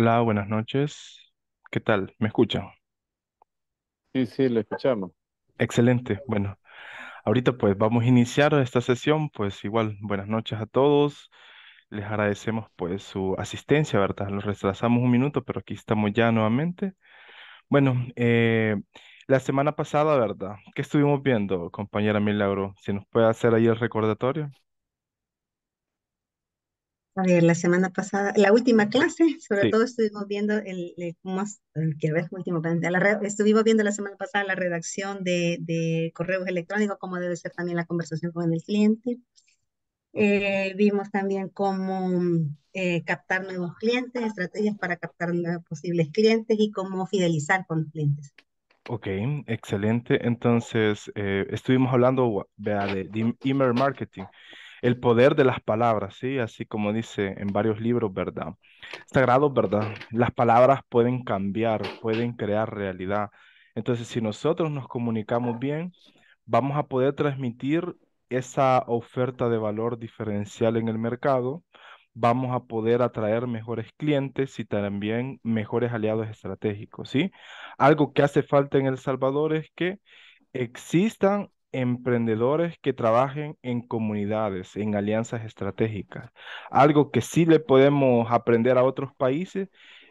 Hola, buenas noches. ¿Qué tal? ¿Me escuchan? Sí, sí, lo escuchamos. Excelente. Bueno, ahorita pues vamos a iniciar esta sesión, pues igual, buenas noches a todos. Les agradecemos pues su asistencia, ¿verdad? Nos retrasamos un minuto, pero aquí estamos ya nuevamente. Bueno, eh, la semana pasada, ¿verdad? ¿Qué estuvimos viendo, compañera Milagro? Si nos puede hacer ahí el recordatorio. A ver, la semana pasada, la última clase, sobre todo estuvimos viendo el, el último, la, estuvimos viendo la semana pasada la redacción de, de, correos electrónicos, cómo debe ser también la conversación con el cliente. Eh, vimos también cómo eh, captar nuevos clientes, estrategias para captar posibles clientes y cómo fidelizar con los clientes. Ok, excelente. Entonces, eh, estuvimos hablando de, de email marketing el poder de las palabras, ¿sí? Así como dice en varios libros, ¿verdad? Sagrado, ¿verdad? Las palabras pueden cambiar, pueden crear realidad. Entonces, si nosotros nos comunicamos bien, vamos a poder transmitir esa oferta de valor diferencial en el mercado, vamos a poder atraer mejores clientes y también mejores aliados estratégicos, ¿sí? Algo que hace falta en El Salvador es que existan emprendedores que trabajen en comunidades, en alianzas estratégicas. Algo que sí le podemos aprender a otros países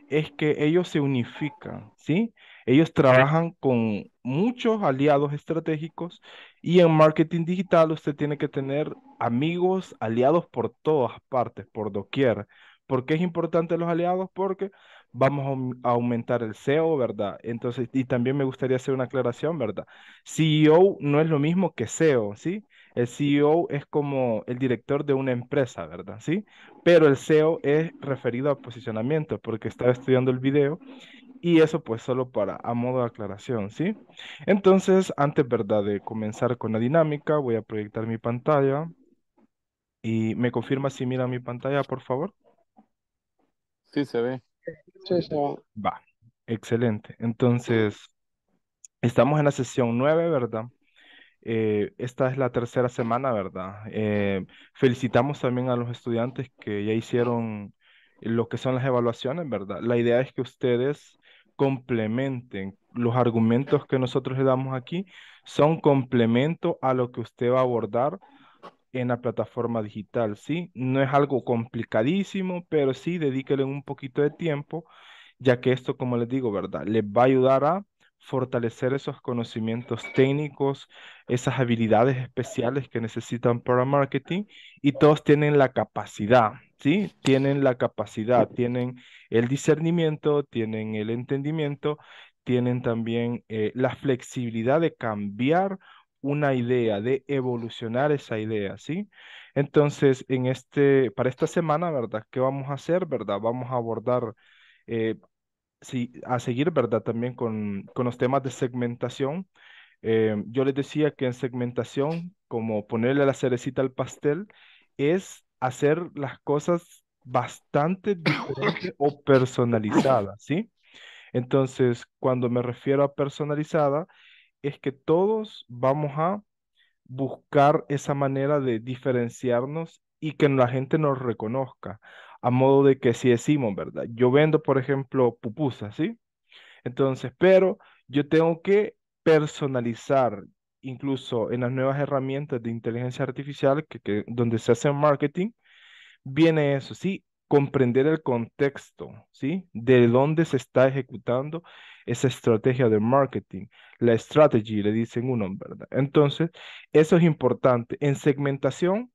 es que ellos se unifican, ¿sí? Ellos trabajan con muchos aliados estratégicos y en marketing digital usted tiene que tener amigos, aliados por todas partes, por doquier. ¿Por qué es importante los aliados? Porque vamos a aumentar el SEO, ¿verdad? Entonces, y también me gustaría hacer una aclaración, ¿verdad? CEO no es lo mismo que SEO, ¿sí? El CEO es como el director de una empresa, ¿verdad? ¿Sí? Pero el SEO es referido a posicionamiento, porque estaba estudiando el video y eso pues solo para a modo de aclaración, ¿sí? Entonces, antes, ¿verdad? De comenzar con la dinámica, voy a proyectar mi pantalla y me confirma si mira mi pantalla, por favor. Sí, se ve. Va, excelente. Entonces, estamos en la sesión nueve, ¿verdad? Eh, esta es la tercera semana, ¿verdad? Eh, felicitamos también a los estudiantes que ya hicieron lo que son las evaluaciones, ¿verdad? La idea es que ustedes complementen los argumentos que nosotros le damos aquí, son complemento a lo que usted va a abordar en la plataforma digital, ¿sí? No es algo complicadísimo, pero sí dedíquenle un poquito de tiempo, ya que esto, como les digo, ¿verdad? Les va a ayudar a fortalecer esos conocimientos técnicos, esas habilidades especiales que necesitan para marketing y todos tienen la capacidad, ¿sí? Tienen la capacidad, tienen el discernimiento, tienen el entendimiento, tienen también eh, la flexibilidad de cambiar una idea, de evolucionar esa idea, ¿sí? Entonces, en este, para esta semana, ¿verdad? ¿Qué vamos a hacer, verdad? Vamos a abordar, eh, sí, a seguir, ¿verdad? También con, con los temas de segmentación. Em, yo les decía que en segmentación, como ponerle la cerecita al pastel, es hacer las cosas bastante diferentes o personalizadas, ¿sí? Entonces, cuando me refiero a personalizada, es que todos vamos a buscar esa manera de diferenciarnos y que la gente nos reconozca, a modo de que si decimos, ¿verdad? Yo vendo, por ejemplo, pupusas, ¿sí? Entonces, pero yo tengo que personalizar incluso en las nuevas herramientas de inteligencia artificial que, donde se hace marketing, viene eso, sí, comprender el contexto, ¿sí? De dónde se está ejecutando esa estrategia de marketing, la strategy, le dicen uno, ¿verdad? Entonces, eso es importante. En segmentación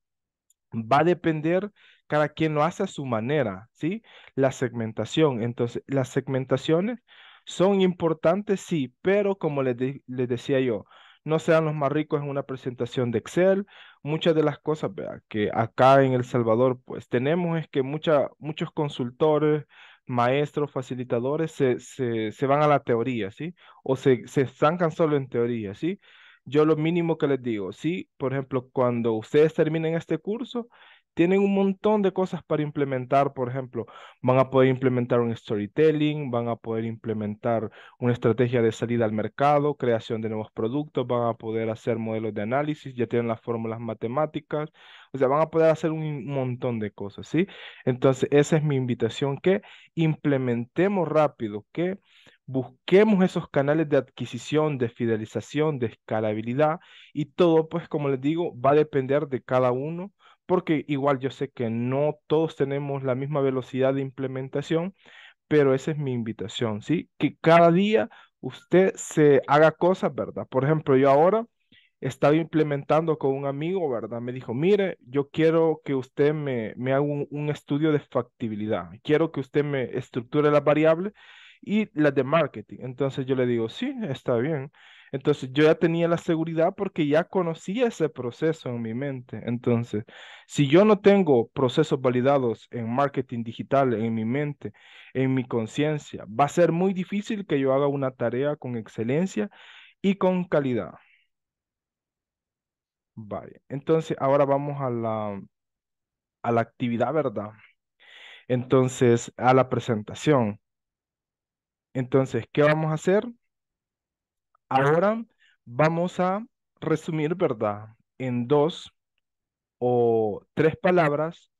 va a depender cada quien lo hace a su manera, ¿sí? La segmentación. Entonces, las segmentaciones son importantes, sí, pero como les, les decía yo, no sean los más ricos en una presentación de Excel. Muchas de las cosas que acá en El Salvador pues tenemos es que muchos consultores, maestros, facilitadores se, van a la teoría, ¿sí? O se, se estancan solo en teoría, ¿sí? Yo lo mínimo que les digo, sí, por ejemplo, cuando ustedes terminen este curso, tienen un montón de cosas para implementar, por ejemplo, van a poder implementar un storytelling, van a poder implementar una estrategia de salida al mercado, creación de nuevos productos, van a poder hacer modelos de análisis, ya tienen las fórmulas matemáticas, o sea, van a poder hacer un montón de cosas, ¿sí? Entonces, esa es mi invitación, que implementemos rápido, que busquemos esos canales de adquisición, de fidelización, de escalabilidad y todo, pues, como les digo, va a depender de cada uno porque igual yo sé que no todos tenemos la misma velocidad de implementación, pero esa es mi invitación, ¿sí? Que cada día usted se haga cosas, ¿verdad? Por ejemplo, yo ahora estaba implementando con un amigo, ¿verdad? Me dijo, mire, yo quiero que usted me, haga un, un estudio de factibilidad, quiero que usted me estructure las variables y las de marketing. Entonces yo le digo, sí, está bien. Entonces yo ya tenía la seguridad porque ya conocía ese proceso en mi mente. Entonces, si yo no tengo procesos validados en marketing digital, en mi mente, en mi conciencia, va a ser muy difícil que yo haga una tarea con excelencia y con calidad. Vale, entonces ahora vamos a la, a la actividad, ¿verdad? Entonces, a la presentación. Entonces, ¿qué vamos a hacer? Ahora vamos a resumir, ¿verdad? En dos o tres palabras,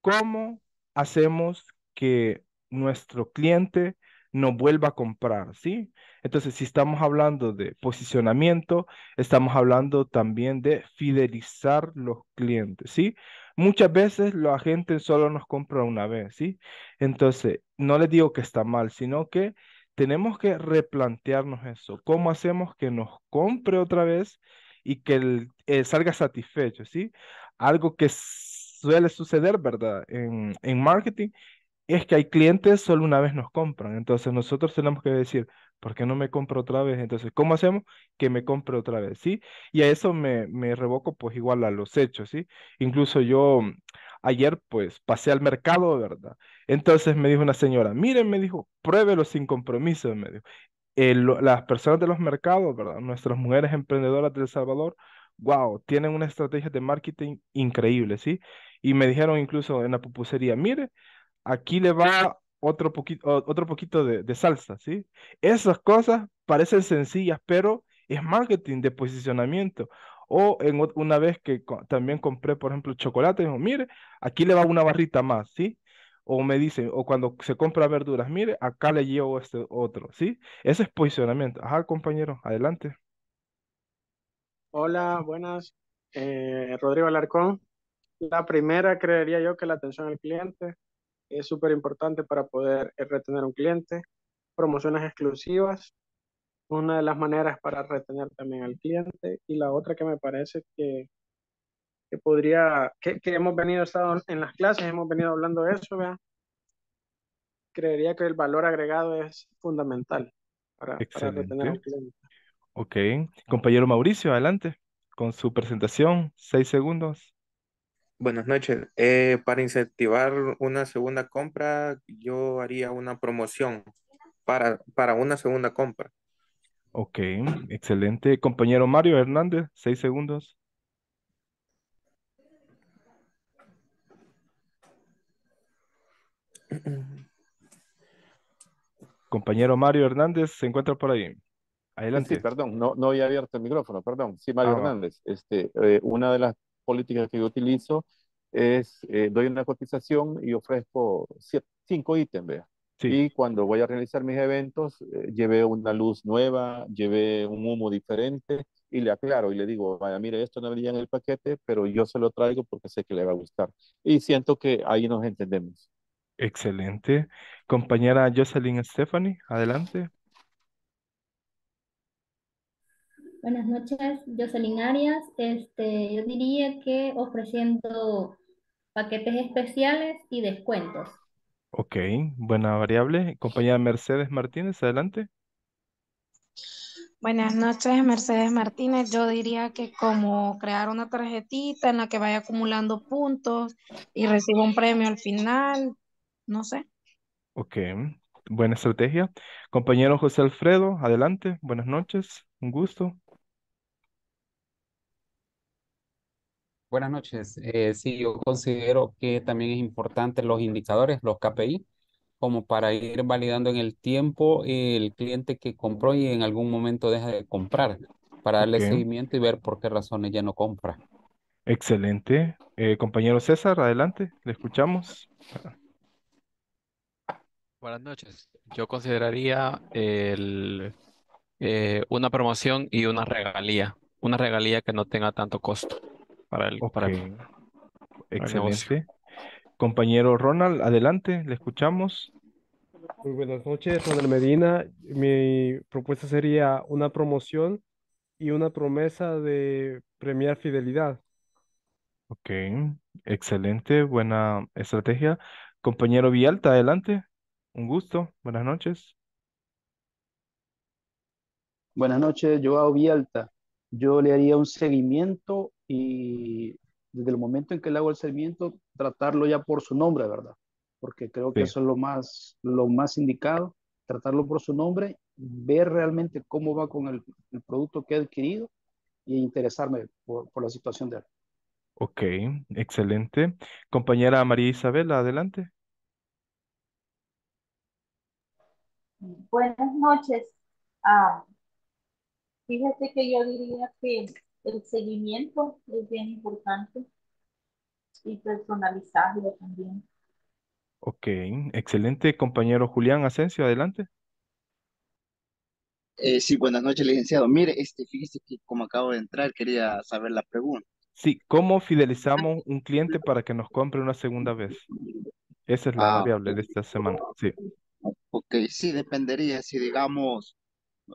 cómo hacemos que nuestro cliente nos vuelva a comprar, ¿sí? Entonces, si estamos hablando de posicionamiento, estamos hablando también de fidelizar los clientes, ¿sí? Muchas veces la gente solo nos compra una vez, ¿sí? Entonces, no les digo que está mal, sino que tenemos que replantearnos eso. ¿Cómo hacemos que nos compre otra vez y que eh, salga satisfecho? ¿sí? Algo que suele suceder, ¿verdad? En, marketing es que hay clientes solo una vez nos compran. Entonces nosotros tenemos que decir, ¿por qué no me compro otra vez? Entonces, ¿cómo hacemos que me compre otra vez? ¿Sí? Y a eso me, me revoco pues igual a los hechos, ¿sí? Incluso yo ayer pues pasé al mercado, ¿verdad? Entonces me dijo una señora, miren, me dijo, pruébelo sin compromiso, me dijo. las personas de los mercados, ¿verdad? Nuestras mujeres emprendedoras de Salvador, wow, tienen una estrategia de marketing increíble, ¿sí? Y me dijeron incluso en la pupusería, mire, aquí le va otro poquito, otro poquito de, de salsa, ¿sí? Esas cosas parecen sencillas, pero es marketing de posicionamiento. O en una vez que también compré, por ejemplo, chocolate, dijo, mire, aquí le va una barrita más, ¿sí? O me dicen, o cuando se compra verduras, mire, acá le llevo este otro, ¿sí? Ese es posicionamiento. Ajá, compañero, adelante. Hola, buenas. Eh, Rodrigo Alarcón. La primera, creería yo que la atención al cliente es súper importante para poder eh, retener un cliente. Promociones exclusivas, una de las maneras para retener también al cliente y la otra que me parece que, que podría, que, que, hemos venido estado en las clases, hemos venido hablando de eso, creería que el valor agregado es fundamental para, retener al cliente. Ok, compañero Mauricio, adelante con su presentación, seis segundos. Buenas noches. Eh, para incentivar una segunda compra, yo haría una promoción para, para una segunda compra. Ok, excelente. Compañero Mario Hernández, seis segundos. Compañero Mario Hernández, ¿se encuentra por ahí? Adelante. perdón, no, no había abierto el micrófono, perdón. Sí, Mario ah. Hernández. Este, eh, una de las políticas que yo utilizo es, eh, doy una cotización y ofrezco cinco ítems, vea. Y cuando voy a realizar mis eventos, eh, llevé una luz nueva, llevé un humo diferente y le aclaro y le digo, vaya, mire, esto no venía en el paquete, pero yo se lo traigo porque sé que le va a gustar. Y siento que ahí nos entendemos. Excelente. Compañera Jocelyn Stephanie, adelante. Buenas noches, Jocelyn Arias. Este, yo diría que ofreciendo paquetes especiales y descuentos. Ok, buena variable. Compañera Mercedes Martínez, adelante. Buenas noches, Mercedes Martínez. Yo diría que como crear una tarjetita en la que vaya acumulando puntos y reciba un premio al final, no sé. Ok, buena estrategia. Compañero José Alfredo, adelante. Buenas noches, un gusto. Buenas noches. Eh, sí, yo considero que también es importante los indicadores, los KPI, como para ir validando en el tiempo el cliente que compró y en algún momento deja de comprar, para darle seguimiento y ver por qué razones ya no compra. Excelente. Eh, compañero César, adelante, le escuchamos. Buenas noches. Yo consideraría eh, una promoción y una regalía, una regalía que no tenga tanto costo para el, para Excelente. Compañero Ronald, adelante, le escuchamos. Muy buenas noches, Ronald Medina. Mi propuesta sería una promoción y una promesa de premiar fidelidad. Ok, excelente, buena estrategia. Compañero Vialta, adelante. Un gusto, buenas noches. Buenas noches, Joao Vialta. Yo le haría un seguimiento y desde el momento en que le hago el seguimiento, tratarlo ya por su nombre, ¿verdad? Porque creo que eso es lo más, lo más indicado, tratarlo por su nombre, ver realmente cómo va con el, producto que he adquirido y interesarme por, la situación de él. Ok, excelente. Compañera María Isabel, adelante. Buenas noches. Ah, fíjate que yo diría que el seguimiento es bien importante y personalizarlo también. Ok, excelente compañero Julián Asensio, adelante. Eh, sí, buenas noches, licenciado. Mire, este, fíjese que como acabo de entrar, quería saber la pregunta. Sí, ¿cómo fidelizamos un cliente para que nos compre una segunda vez? Esa es la ah, variable de esta semana, sí. Ok, sí, dependería. Si digamos,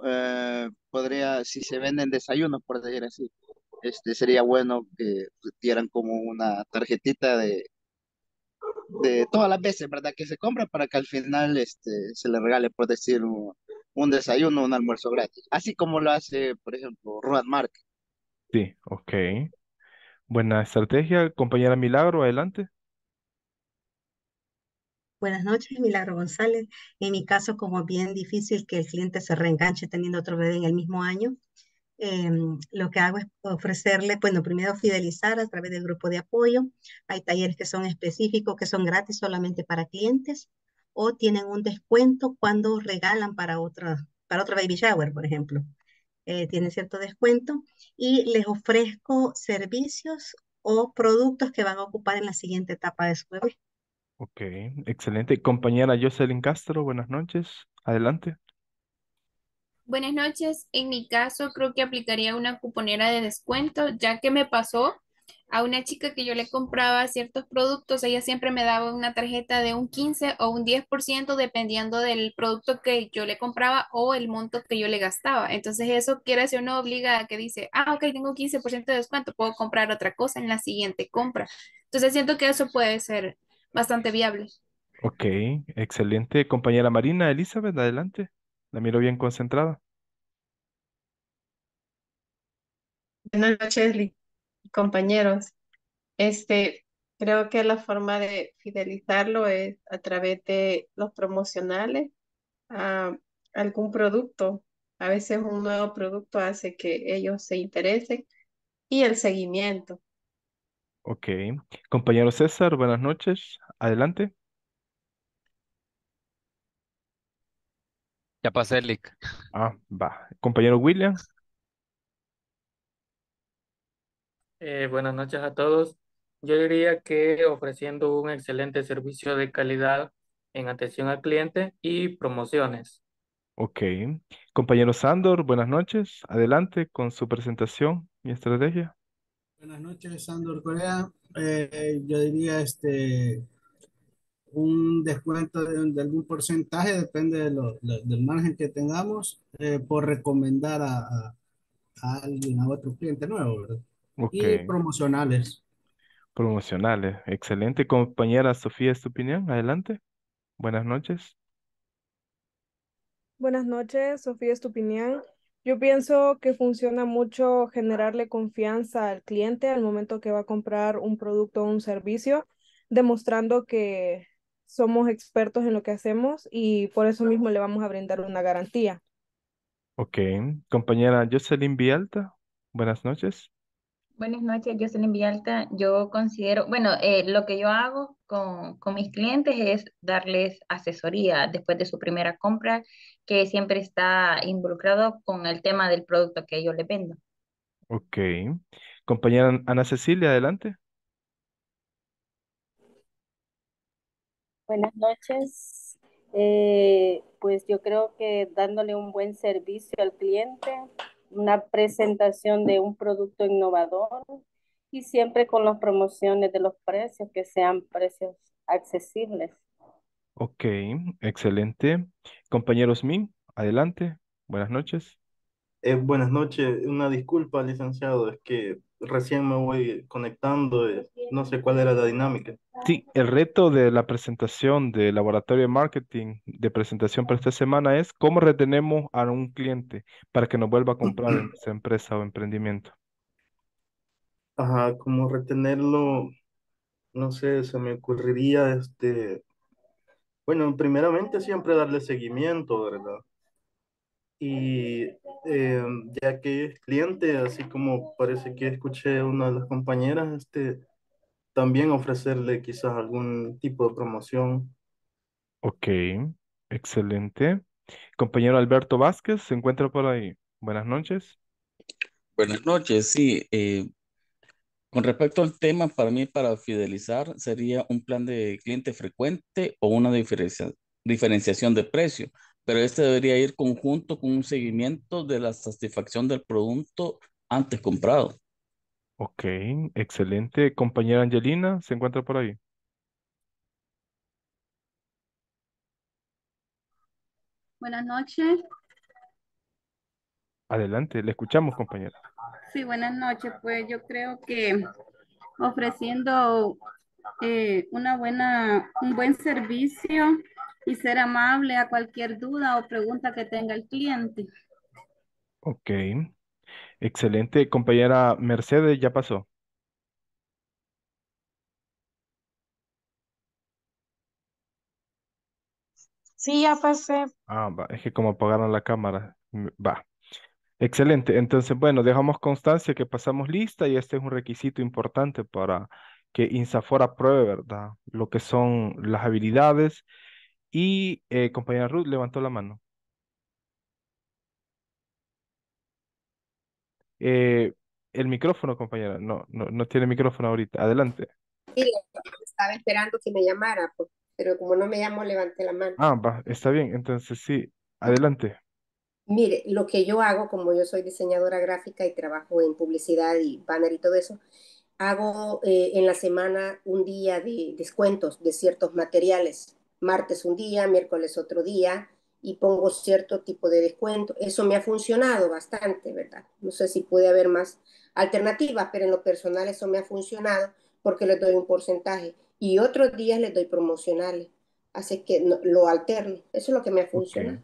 eh, podría, si se venden desayunos, por decir así, este, sería bueno que tuvieran como una tarjetita de, de todas las veces, ¿verdad? Que se compra para que al final este, se le regale, por decir, un, desayuno, un almuerzo gratis. Así como lo hace, por ejemplo, Ruan Mark Sí, ok. Buena estrategia, compañera Milagro, adelante. Buenas noches, Milagro González. En mi caso, como bien difícil que el cliente se reenganche teniendo otro bebé en el mismo año, em, lo que hago es ofrecerle, bueno, primero fidelizar a través del grupo de apoyo. Hay talleres que son específicos, que son gratis solamente para clientes o tienen un descuento cuando regalan para otra, para otro baby shower, por ejemplo. Eh, tiene cierto descuento y les ofrezco servicios o productos que van a ocupar en la siguiente etapa de su bebé. Ok, excelente. Compañera Jocelyn Castro, buenas noches. Adelante. Buenas noches. En mi caso, creo que aplicaría una cuponera de descuento, ya que me pasó a una chica que yo le compraba ciertos productos, ella siempre me daba una tarjeta de un 15 o un 10% dependiendo del producto que yo le compraba o el monto que yo le gastaba. Entonces eso quiere decir una obliga que dice, ah, ok, tengo un 15% de descuento, puedo comprar otra cosa en la siguiente compra. Entonces siento que eso puede ser bastante viable. Ok, excelente. Compañera Marina, Elizabeth, adelante. La miro bien concentrada. Buenas noches, compañeros. Este, creo que la forma de fidelizarlo es a través de los promocionales a algún producto. A veces un nuevo producto hace que ellos se interesen y el seguimiento. Ok. Compañero César, buenas noches. Adelante. Ya pasé el link. Ah, va. Compañero William. Eh, buenas noches a todos. Yo diría que ofreciendo un excelente servicio de calidad en atención al cliente y promociones. Ok. Compañero Sandor, buenas noches. Adelante con su presentación y estrategia. Buenas noches, Sandor Corea. Eh, yo diría este, un descuento de, algún porcentaje, depende del margen que tengamos, eh, por recomendar a, alguien, a otro cliente nuevo, ¿verdad? Y promocionales. Promocionales. Excelente. Compañera Sofía, es tu opinión. Adelante. Buenas noches. Buenas noches, Sofía es tu opinión Yo pienso que funciona mucho generarle confianza al cliente al momento que va a comprar un producto o un servicio, demostrando que somos expertos en lo que hacemos y por eso mismo le vamos a brindar una garantía. Ok, compañera Jocelyn Vialta, buenas noches. Buenas noches, Jocelyn Vialta. Yo considero, bueno, eh, lo que yo hago con, con, mis clientes es darles asesoría después de su primera compra, que siempre está involucrado con el tema del producto que yo le vendo. Ok. Compañera Ana Cecilia, adelante. Buenas noches. Eh, pues yo creo que dándole un buen servicio al cliente, una presentación de un producto innovador y siempre con las promociones de los precios, que sean precios accesibles. Ok, excelente. Compañeros Min, adelante. Buenas noches. Eh, buenas noches. Una disculpa, licenciado, es que recién me voy conectando, eh, no sé cuál era la dinámica. Sí, el reto de la presentación de laboratorio de marketing de presentación para esta semana es cómo retenemos a un cliente para que nos vuelva a comprar en esa empresa o emprendimiento. Ajá, cómo retenerlo, no sé, se me ocurriría este, bueno, primeramente siempre darle seguimiento, ¿verdad? y em, ya que es cliente, así como parece que escuché una de las compañeras, este, también ofrecerle quizás algún tipo de promoción. Ok, excelente. Compañero Alberto Vázquez, ¿se encuentra por ahí? Buenas noches. Buenas noches, sí. Eh, con respecto al tema, para mí, para fidelizar, sería un plan de cliente frecuente o una diferencia, diferenciación de precio pero este debería ir conjunto con un seguimiento de la satisfacción del producto antes comprado. Ok, excelente. Compañera Angelina, ¿se encuentra por ahí? Buenas noches. Adelante, le escuchamos, compañera. Sí, buenas noches. Pues yo creo que ofreciendo eh, una buena, un buen servicio y ser amable a cualquier duda o pregunta que tenga el cliente. Ok. Excelente, compañera Mercedes, ya pasó. Sí, ya pasé. Ah, va, es que como apagaron la cámara, mm, va. Excelente, entonces, bueno, dejamos constancia que pasamos lista y este es un requisito importante para que INSAFOR apruebe, ¿verdad? Lo que son las habilidades, y eh, compañera Ruth levantó la mano. Eh, el micrófono, compañera. No, no, tiene micrófono ahorita. Adelante. Sí, estaba esperando que me llamara, pero como no me llamó, levanté la mano. Ah, va, está bien. Entonces, sí, adelante. Mire, lo que yo hago, como yo soy diseñadora gráfica y trabajo en publicidad y banner y todo eso, hago eh, en la semana un día de descuentos de ciertos materiales martes un día, miércoles otro día, y pongo cierto tipo de descuento. Eso me ha funcionado bastante, ¿verdad? No sé si puede haber más alternativas, pero en lo personal eso me ha funcionado porque les doy un porcentaje y otros días les doy promocionales. Así que lo alterno. Eso es lo que me ha funcionado.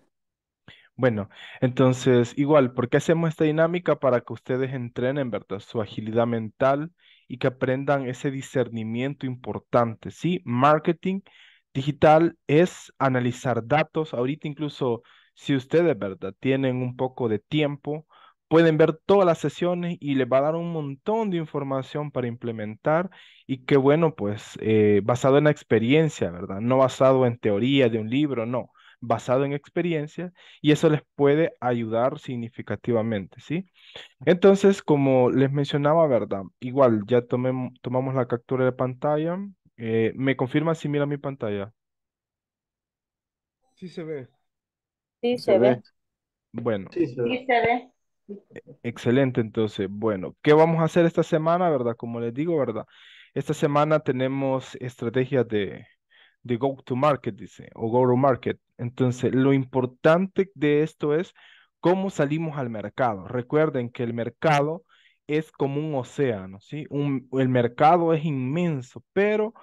Bueno, entonces, igual, ¿por qué hacemos esta dinámica? Para que ustedes entrenen, ¿verdad? Su agilidad mental y que aprendan ese discernimiento importante, ¿sí? Marketing digital es analizar datos. Ahorita incluso si ustedes, ¿verdad? Tienen un poco de tiempo, pueden ver todas las sesiones y les va a dar un montón de información para implementar y qué bueno, pues eh, basado en la experiencia, ¿verdad? No basado en teoría de un libro, no, basado en experiencia y eso les puede ayudar significativamente, ¿sí? Entonces, como les mencionaba, ¿verdad? Igual ya tomé, tomamos la captura de pantalla. Eh, ¿me confirma si mira mi pantalla? Sí se ve. Sí se, ve. Bueno. Sí se ve. Excelente, entonces, bueno, ¿qué vamos a hacer esta semana, verdad? Como les digo, ¿verdad? Esta semana tenemos estrategias de, de go to market, dice, o go to market. Entonces, lo importante de esto es cómo salimos al mercado. Recuerden que el mercado es como un océano, ¿sí? Un, el mercado es inmenso, pero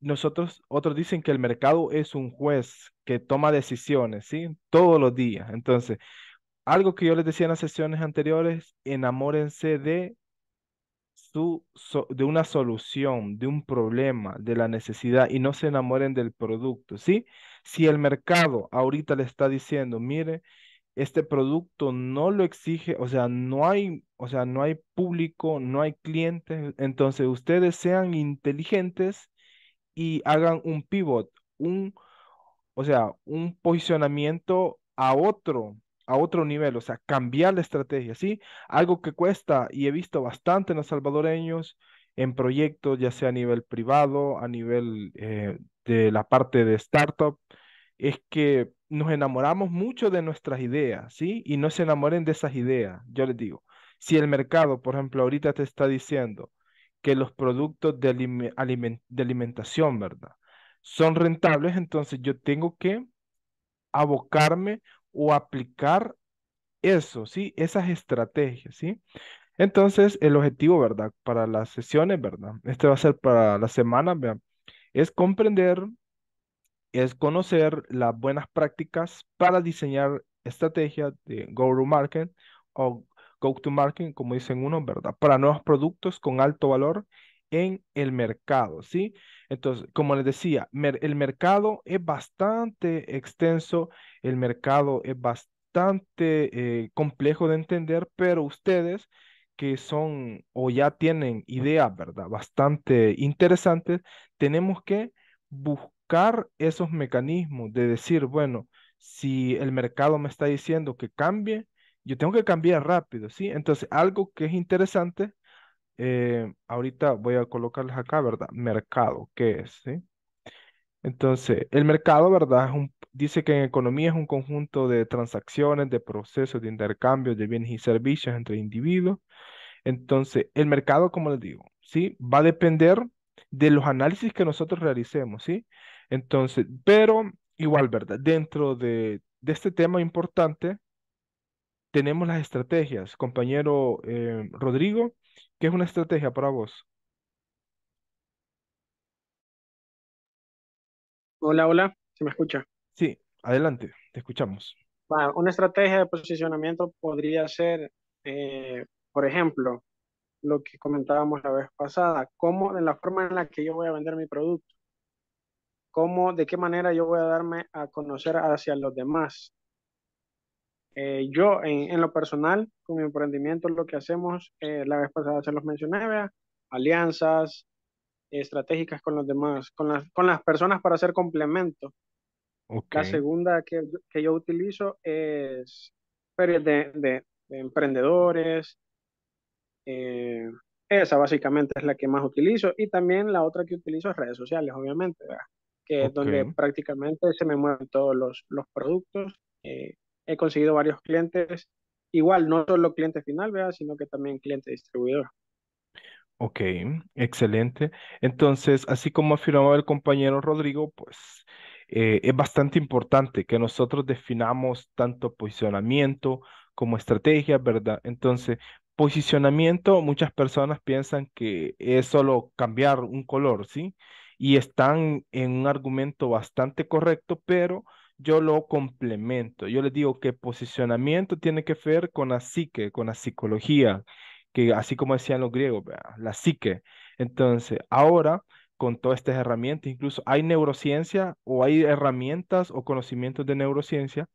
nosotros, otros dicen que el mercado es un juez que toma decisiones, ¿sí? Todos los días. Entonces, algo que yo les decía en las sesiones anteriores, enamórense de, su, de una solución, de un problema, de la necesidad y no se enamoren del producto, ¿sí? Si el mercado ahorita le está diciendo, mire, este producto no lo exige, o sea, no hay, o sea, no hay público, no hay clientes, entonces ustedes sean inteligentes y hagan un pivot, un, o sea, un posicionamiento a otro, a otro nivel, o sea, cambiar la estrategia, ¿sí? Algo que cuesta y he visto bastante en los salvadoreños en proyectos, ya sea a nivel privado, a nivel eh, de la parte de startup, es que nos enamoramos mucho de nuestras ideas, ¿sí? Y no se enamoren de esas ideas, yo les digo. Si el mercado, por ejemplo, ahorita te está diciendo que los productos de, alimentación, ¿verdad? Son rentables, entonces yo tengo que abocarme o aplicar eso, ¿sí? Esas estrategias, ¿sí? Entonces, el objetivo, ¿verdad? Para las sesiones, ¿verdad? Este va a ser para la semana, ¿verdad? Es comprender es conocer las buenas prácticas para diseñar estrategias de go-to-market o go-to-market, como dicen uno, ¿verdad? Para nuevos productos con alto valor en el mercado, ¿sí? Entonces, como les decía, el mercado es bastante extenso, el mercado es bastante eh, complejo de entender, pero ustedes que son o ya tienen ideas, ¿verdad? Bastante interesantes, tenemos que buscar esos mecanismos de decir, bueno, si el mercado me está diciendo que cambie, yo tengo que cambiar rápido, ¿sí? Entonces, algo que es interesante, eh, ahorita voy a colocarles acá, ¿verdad? Mercado, ¿qué es? Entonces, el mercado, ¿verdad? dice que en economía es un conjunto de transacciones, de procesos, de intercambios de bienes y servicios entre individuos. Entonces, el mercado, como les digo, ¿sí? Va a depender de los análisis que nosotros realicemos, ¿sí? Entonces, pero igual, ¿verdad? Dentro de, este tema importante, tenemos las estrategias. Compañero eh, Rodrigo, ¿qué es una estrategia para vos? Hola, hola, ¿se me escucha? Sí, adelante, te escuchamos. una estrategia de posicionamiento podría ser, eh, por ejemplo, lo que comentábamos la vez pasada, cómo en la forma en la que yo voy a vender mi producto cómo, de qué manera yo voy a darme a conocer hacia los demás. Eh, yo, en, en, lo personal, con mi emprendimiento, lo que hacemos, eh, la vez pasada se los mencioné, ¿vea? alianzas estratégicas con los demás, con las, con las personas para hacer complemento. La segunda que, que, yo utilizo es ferias de, de, emprendedores. Eh, esa básicamente es la que más utilizo y también la otra que utilizo es redes sociales, obviamente. ¿verdad? que es donde prácticamente se me mueven todos los, los productos. Eh, he conseguido varios clientes, igual, no solo cliente final, ¿verdad? sino que también cliente distribuidor. Ok, excelente. Entonces, así como afirmaba el compañero Rodrigo, pues eh, es bastante importante que nosotros definamos tanto posicionamiento como estrategia, ¿verdad? Entonces, posicionamiento, muchas personas piensan que es solo cambiar un color, ¿sí? y están en un argumento bastante correcto, pero yo lo complemento. Yo les digo que posicionamiento tiene que ver con la psique, con la psicología, que así como decían los griegos, la psique. Entonces, ahora con todas estas herramientas, incluso hay neurociencia o hay herramientas o conocimientos de neurociencia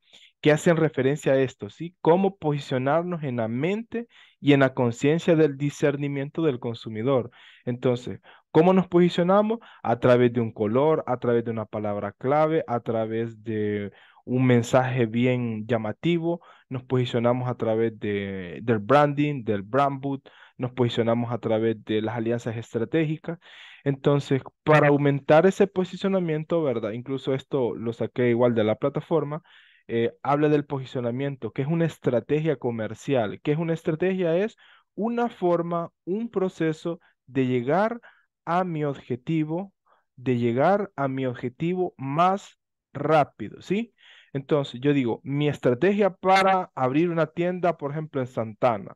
que hacen referencia a esto, ¿sí? Cómo posicionarnos en la mente y en la conciencia del discernimiento del consumidor. Entonces, ¿Cómo nos posicionamos? A través de un color, a través de una palabra clave, a través de un mensaje bien llamativo, nos posicionamos a través de, del branding, del brand boot, nos posicionamos a través de las alianzas estratégicas. Entonces, para aumentar ese posicionamiento, ¿verdad? Incluso esto lo saqué igual de la plataforma, eh, habla del posicionamiento, que es una estrategia comercial, que es una estrategia, es una forma, un proceso de llegar a a mi objetivo, de llegar a mi objetivo más rápido, ¿sí? Entonces, yo digo, mi estrategia para abrir una tienda, por ejemplo, en Santana.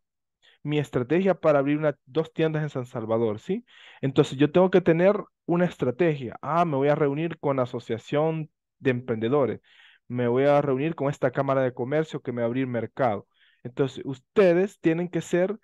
Mi estrategia para abrir una, dos tiendas en San Salvador, ¿sí? Entonces, yo tengo que tener una estrategia. Ah, me voy a reunir con la Asociación de Emprendedores. Me voy a reunir con esta Cámara de Comercio que me va a abrir mercado. Entonces, ustedes tienen que ser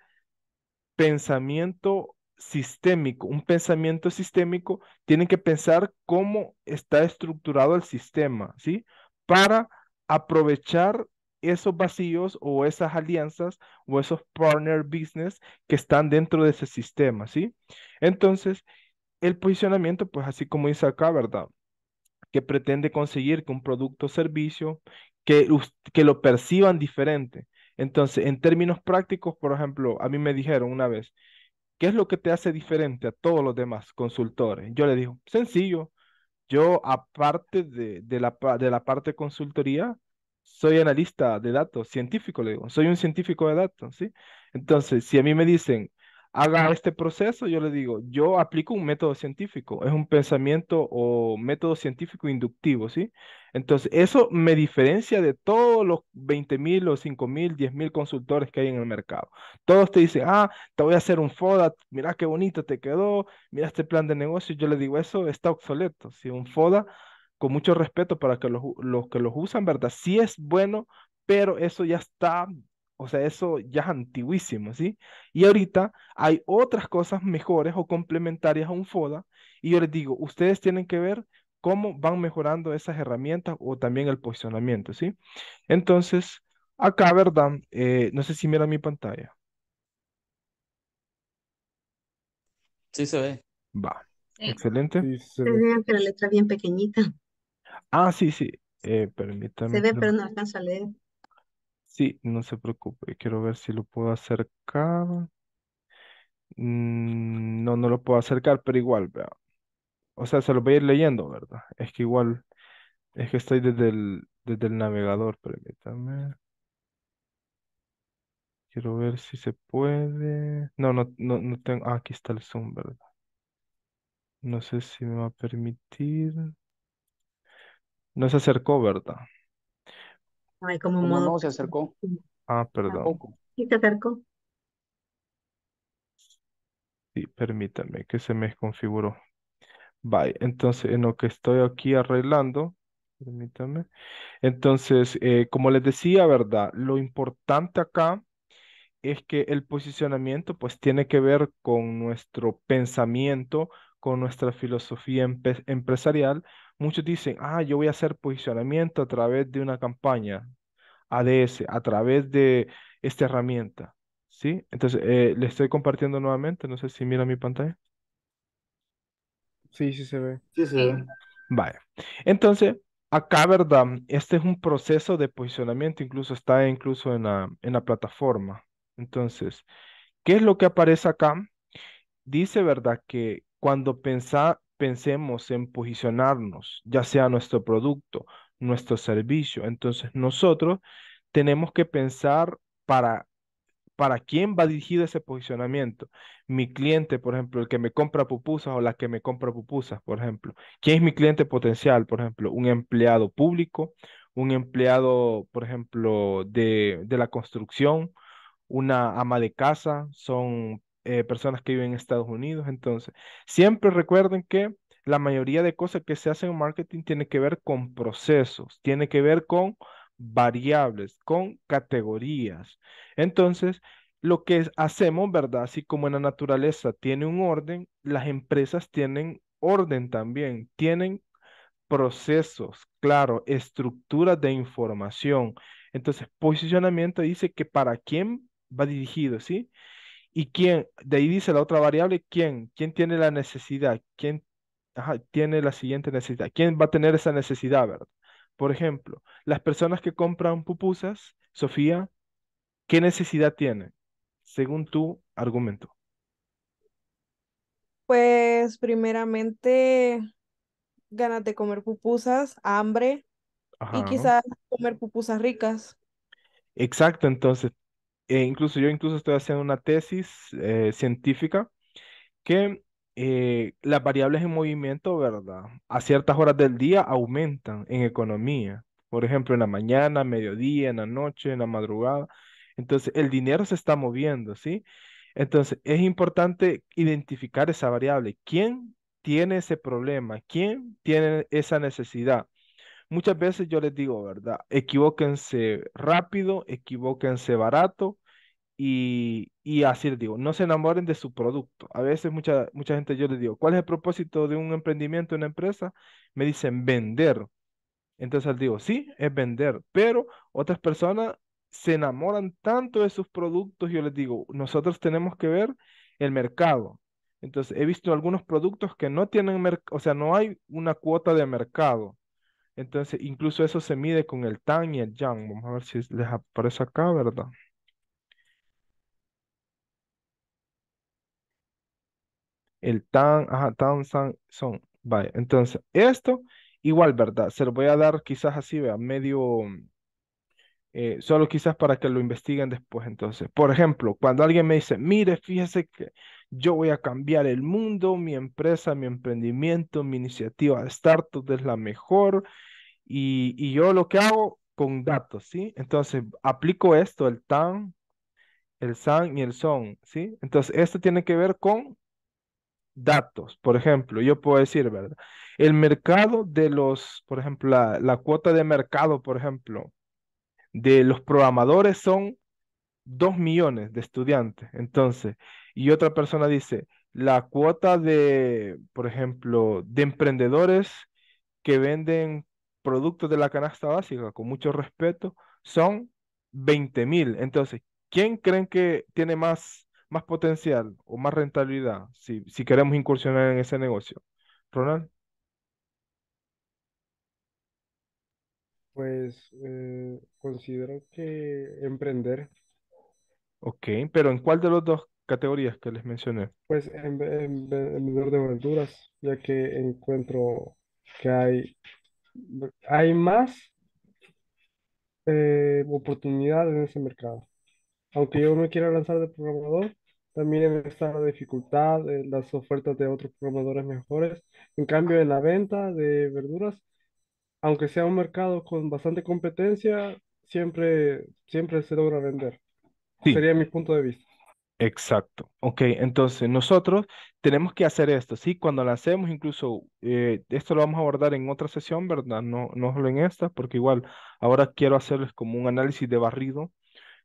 pensamiento sistémico, un pensamiento sistémico, tienen que pensar cómo está estructurado el sistema, ¿sí? Para aprovechar esos vacíos o esas alianzas o esos partner business que están dentro de ese sistema, ¿sí? Entonces, el posicionamiento, pues así como dice acá, ¿verdad? Que pretende conseguir que un producto o servicio, que, que lo perciban diferente. Entonces, en términos prácticos, por ejemplo, a mí me dijeron una vez, ¿qué es lo que te hace diferente a todos los demás consultores? Yo le digo, sencillo, yo aparte de, la, de la parte consultoría, soy analista de datos, científico, le digo, soy un científico de datos, ¿sí? Entonces, si a mí me dicen, haga este proceso, yo le digo, yo aplico un método científico, es un pensamiento o método científico inductivo, ¿sí? Entonces, eso me diferencia de todos los 20 mil o 5 mil, 10 mil consultores que hay en el mercado. Todos te dicen, ah, te voy a hacer un FODA, mira qué bonito te quedó, mira este plan de negocio. Yo le digo, eso está obsoleto, si ¿sí? Un FODA, con mucho respeto para que los, los que los usan, ¿verdad? Sí es bueno, pero eso ya está o sea, eso ya es antiguísimo, ¿sí? Y ahorita hay otras cosas mejores o complementarias a un FODA y yo les digo, ustedes tienen que ver cómo van mejorando esas herramientas o también el posicionamiento, ¿sí? Entonces, acá, ¿verdad? Eh, no sé si mira mi pantalla. Sí se ve. Va. Excelente. se ve, pero la letra bien pequeñita. Ah, sí, sí. Eh, Se ve, pero no alcanzo a leer. Sí, no se preocupe. Quiero ver si lo puedo acercar. Mm, no, no lo puedo acercar, pero igual, vea. O sea, se lo voy a ir leyendo, ¿verdad? Es que igual, es que estoy desde el, desde el navegador, permítame. Quiero ver si se puede. No, no, no, tengo. Ah, aquí está el zoom, ¿verdad? No sé si me va a permitir. No se acercó, ¿verdad? No como modo. se acercó? Ah, ah perdón. Sí, se acercó. Sí, permítame que se me desconfiguró. Bye. Entonces, en lo que estoy aquí arreglando, permítame. Entonces, eh, como les decía, ¿verdad? Lo importante acá es que el posicionamiento pues tiene que ver con nuestro pensamiento, con nuestra filosofía empresarial, Muchos dicen, ah, yo voy a hacer posicionamiento a través de una campaña ADS, a través de esta herramienta. ¿Sí? Entonces, eh, le estoy compartiendo nuevamente. No sé si mira mi pantalla. Sí, sí se ve. Sí se ve. Vale. Entonces, acá, ¿verdad? Este es un proceso de posicionamiento, incluso está incluso en la, en la plataforma. Entonces, ¿qué es lo que aparece acá? Dice, ¿verdad? Que cuando pensa, pensemos en posicionarnos, ya sea nuestro producto, nuestro servicio. Entonces nosotros tenemos que pensar para, para quién va dirigido ese posicionamiento. Mi cliente, por ejemplo, el que me compra pupusas o la que me compra pupusas, por ejemplo. ¿Quién es mi cliente potencial? Por ejemplo, un empleado público, un empleado, por ejemplo, de, de la construcción, una ama de casa, son eh, personas que viven en Estados Unidos. Entonces, siempre recuerden que la mayoría de cosas que se hacen en marketing tiene que ver con procesos, tiene que ver con variables, con categorías. Entonces, lo que hacemos, ¿verdad? Así como en la naturaleza tiene un orden, las empresas tienen orden también, tienen procesos, claro, estructuras de información. Entonces, posicionamiento dice que para quién va dirigido, ¿sí? y quién, de ahí dice la otra variable, quién, quién tiene la necesidad, quién tiene la siguiente necesidad, quién va a tener esa necesidad, ¿verdad? Por ejemplo, las personas que compran pupusas, Sofía, ¿qué necesidad tienen según tu argumento? Pues primeramente ganas de comer pupusas, hambre y quizás comer pupusas ricas. Exacto, entonces e incluso yo incluso estoy haciendo una tesis eh, científica que eh, las variables en movimiento, ¿verdad? A ciertas horas del día aumentan en economía. Por ejemplo, en la mañana, mediodía, en la noche, en la madrugada. Entonces, el dinero se está moviendo, ¿sí? Entonces, es importante identificar esa variable. ¿Quién tiene ese problema? ¿Quién tiene esa necesidad? Muchas veces yo les digo, ¿verdad? Equivóquense rápido, equivóquense barato, y, así les digo, no se enamoren de su producto. A veces mucha, mucha gente yo les digo, ¿cuál es el propósito de un emprendimiento, una empresa? Me dicen vender. Entonces les digo, sí, es vender, pero otras personas se enamoran tanto de sus productos, yo les digo, nosotros tenemos que ver el mercado. Entonces, he visto algunos productos que no tienen, o sea, no hay una cuota de mercado. Entonces, incluso eso se mide con el tan y el yang. Vamos a ver si les aparece acá, ¿verdad? el tan, ajá, tan, san, son. Vale, entonces, esto igual, ¿verdad? Se lo voy a dar quizás así, vea, medio, eh, solo quizás para que lo investiguen después. Entonces, por ejemplo, cuando alguien me dice, mire, fíjese que yo voy a cambiar el mundo, mi empresa, mi emprendimiento, mi iniciativa de startup es la mejor, y, y yo lo que hago con datos, ¿sí? Entonces, aplico esto, el tan, el san y el son, ¿sí? Entonces, esto tiene que ver con datos. Por ejemplo, yo puedo decir, ¿verdad? El mercado de los, por ejemplo, la, cuota de mercado, por ejemplo, de los programadores son 2 millones de estudiantes. Entonces, y otra persona dice, la cuota de, por ejemplo, de emprendedores que venden productos de la canasta básica, con mucho respeto, son 20 mil. Entonces, ¿quién creen que tiene más más potencial o más rentabilidad si, si queremos incursionar en ese negocio? Ronald. Pues eh, considero que emprender. Ok, pero ¿en cuál de las dos categorías que les mencioné? Pues en, em, en, em, vendedor de verduras, ya que encuentro que hay, hay más eh, oportunidades en ese mercado. Aunque yo me quiera lanzar de programador, también está la dificultad, de eh, las ofertas de otros programadores mejores. En cambio, en la venta de verduras, aunque sea un mercado con bastante competencia, siempre, siempre se logra vender. Sería mi punto de vista. Exacto. Ok, entonces nosotros tenemos que hacer esto, ¿sí? Cuando hacemos, incluso eh, esto lo vamos a abordar en otra sesión, ¿verdad? No, no solo en esta, porque igual ahora quiero hacerles como un análisis de barrido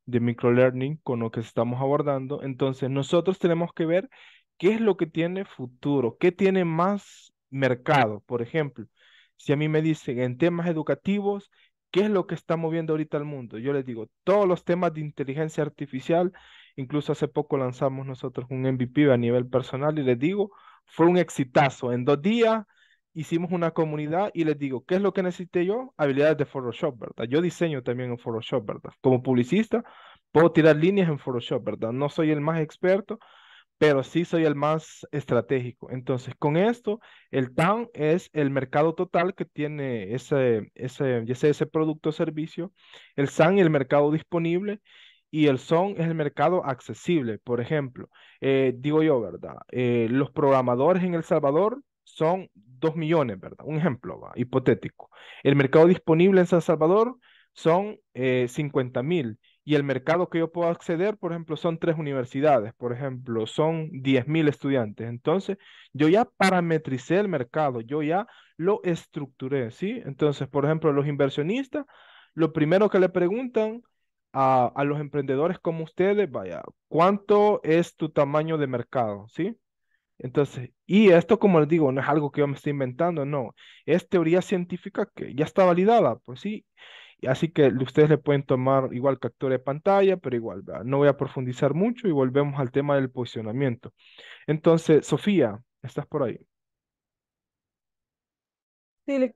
de microlearning con lo que estamos abordando. Entonces, nosotros tenemos que ver qué es lo que tiene futuro, qué tiene más mercado. Por ejemplo, si a mí me dicen en temas educativos, ¿qué es lo que está moviendo ahorita el mundo? Yo les digo, todos los temas de inteligencia artificial, incluso hace poco lanzamos nosotros un MVP a nivel personal y les digo, fue un exitazo. En dos días hicimos una comunidad y les digo, ¿qué es lo que necesité yo? Habilidades de Photoshop, ¿verdad? Yo diseño también en Photoshop, ¿verdad? Como publicista, puedo tirar líneas en Photoshop, ¿verdad? No soy el más experto, pero sí soy el más estratégico. Entonces, con esto, el TAM es el mercado total que tiene ese, ese, ese producto o servicio, el SAN, el mercado disponible, y el SON es el mercado accesible. Por ejemplo, eh, digo yo, ¿verdad? Eh, los programadores en El Salvador son 2 millones, ¿verdad? Un ejemplo hipotético. El mercado disponible en San Salvador son eh, 50 mil y el mercado que yo puedo acceder, por ejemplo, son tres universidades, por ejemplo, son 10 mil estudiantes. Entonces, yo ya parametricé el mercado, yo ya lo estructuré, ¿sí? Entonces, por ejemplo, los inversionistas, lo primero que le preguntan a, a los emprendedores como ustedes, vaya, ¿cuánto es tu tamaño de mercado, ¿sí? Entonces, y esto, como les digo, no es algo que yo me estoy inventando, no. Es teoría científica que ya está validada, pues sí. Así que ustedes le pueden tomar igual captura de pantalla, pero igual, no voy a profundizar mucho y volvemos al tema del posicionamiento. Entonces, Sofía, ¿estás por ahí? Sí,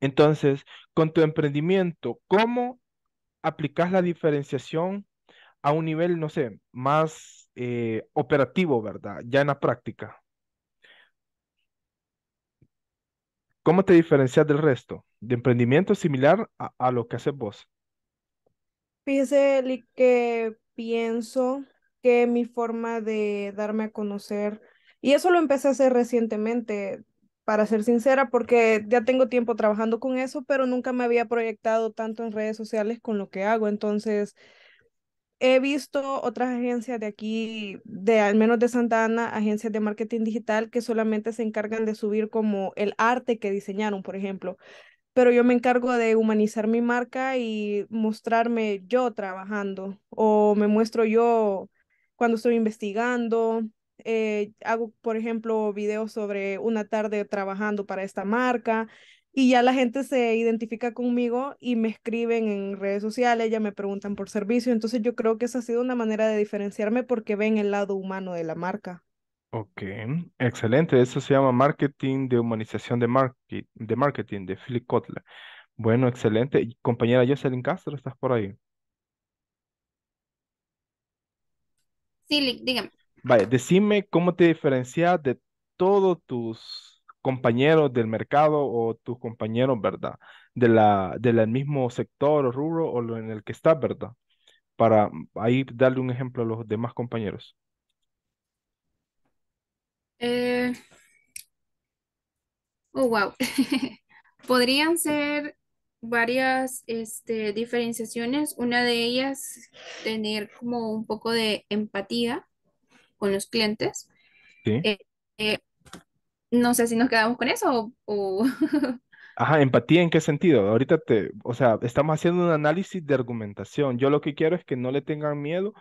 Entonces, con tu emprendimiento, ¿cómo aplicas la diferenciación a un nivel, no sé, más eh, operativo, ¿verdad? Ya en la práctica. ¿Cómo te diferencias del resto de emprendimiento similar a, lo que haces vos? Fíjese, que pienso que mi forma de darme a conocer, y eso lo empecé a hacer recientemente, para ser sincera, porque ya tengo tiempo trabajando con eso, pero nunca me había proyectado tanto en redes sociales con lo que hago. Entonces, he visto otras agencias de aquí, de al menos de Santa Ana, agencias de marketing digital que solamente se encargan de subir como el arte que diseñaron, por ejemplo. Pero yo me encargo de humanizar mi marca y mostrarme yo trabajando o me muestro yo cuando estoy investigando. Eh, hago, por ejemplo, videos sobre una tarde trabajando para esta marca y ya la gente se identifica conmigo y me escriben en redes sociales, ya me preguntan por servicio, entonces yo creo que esa ha sido una manera de diferenciarme porque ven el lado humano de la marca. Ok, excelente, eso se llama marketing de humanización de, de marketing de Philip Kotler. Bueno, excelente. Compañera Jocelyn Castro, ¿estás por ahí? Sí, dígame. Vaya, decime cómo te diferencias de todos tus compañeros del mercado o tus compañeros, ¿verdad? De la, del mismo sector o rubro o en el que estás, ¿verdad? Para ahí darle un ejemplo a los demás compañeros. Eh, oh, wow. Podrían ser varias este, diferenciaciones. Una de ellas, tener como un poco de empatía con los clientes. Sí. Eh, eh, no sé si nos quedamos con eso o... Ajá, empatía en qué sentido? Ahorita te, o sea, estamos haciendo un análisis de argumentación. Yo lo que quiero es que no le tengan miedo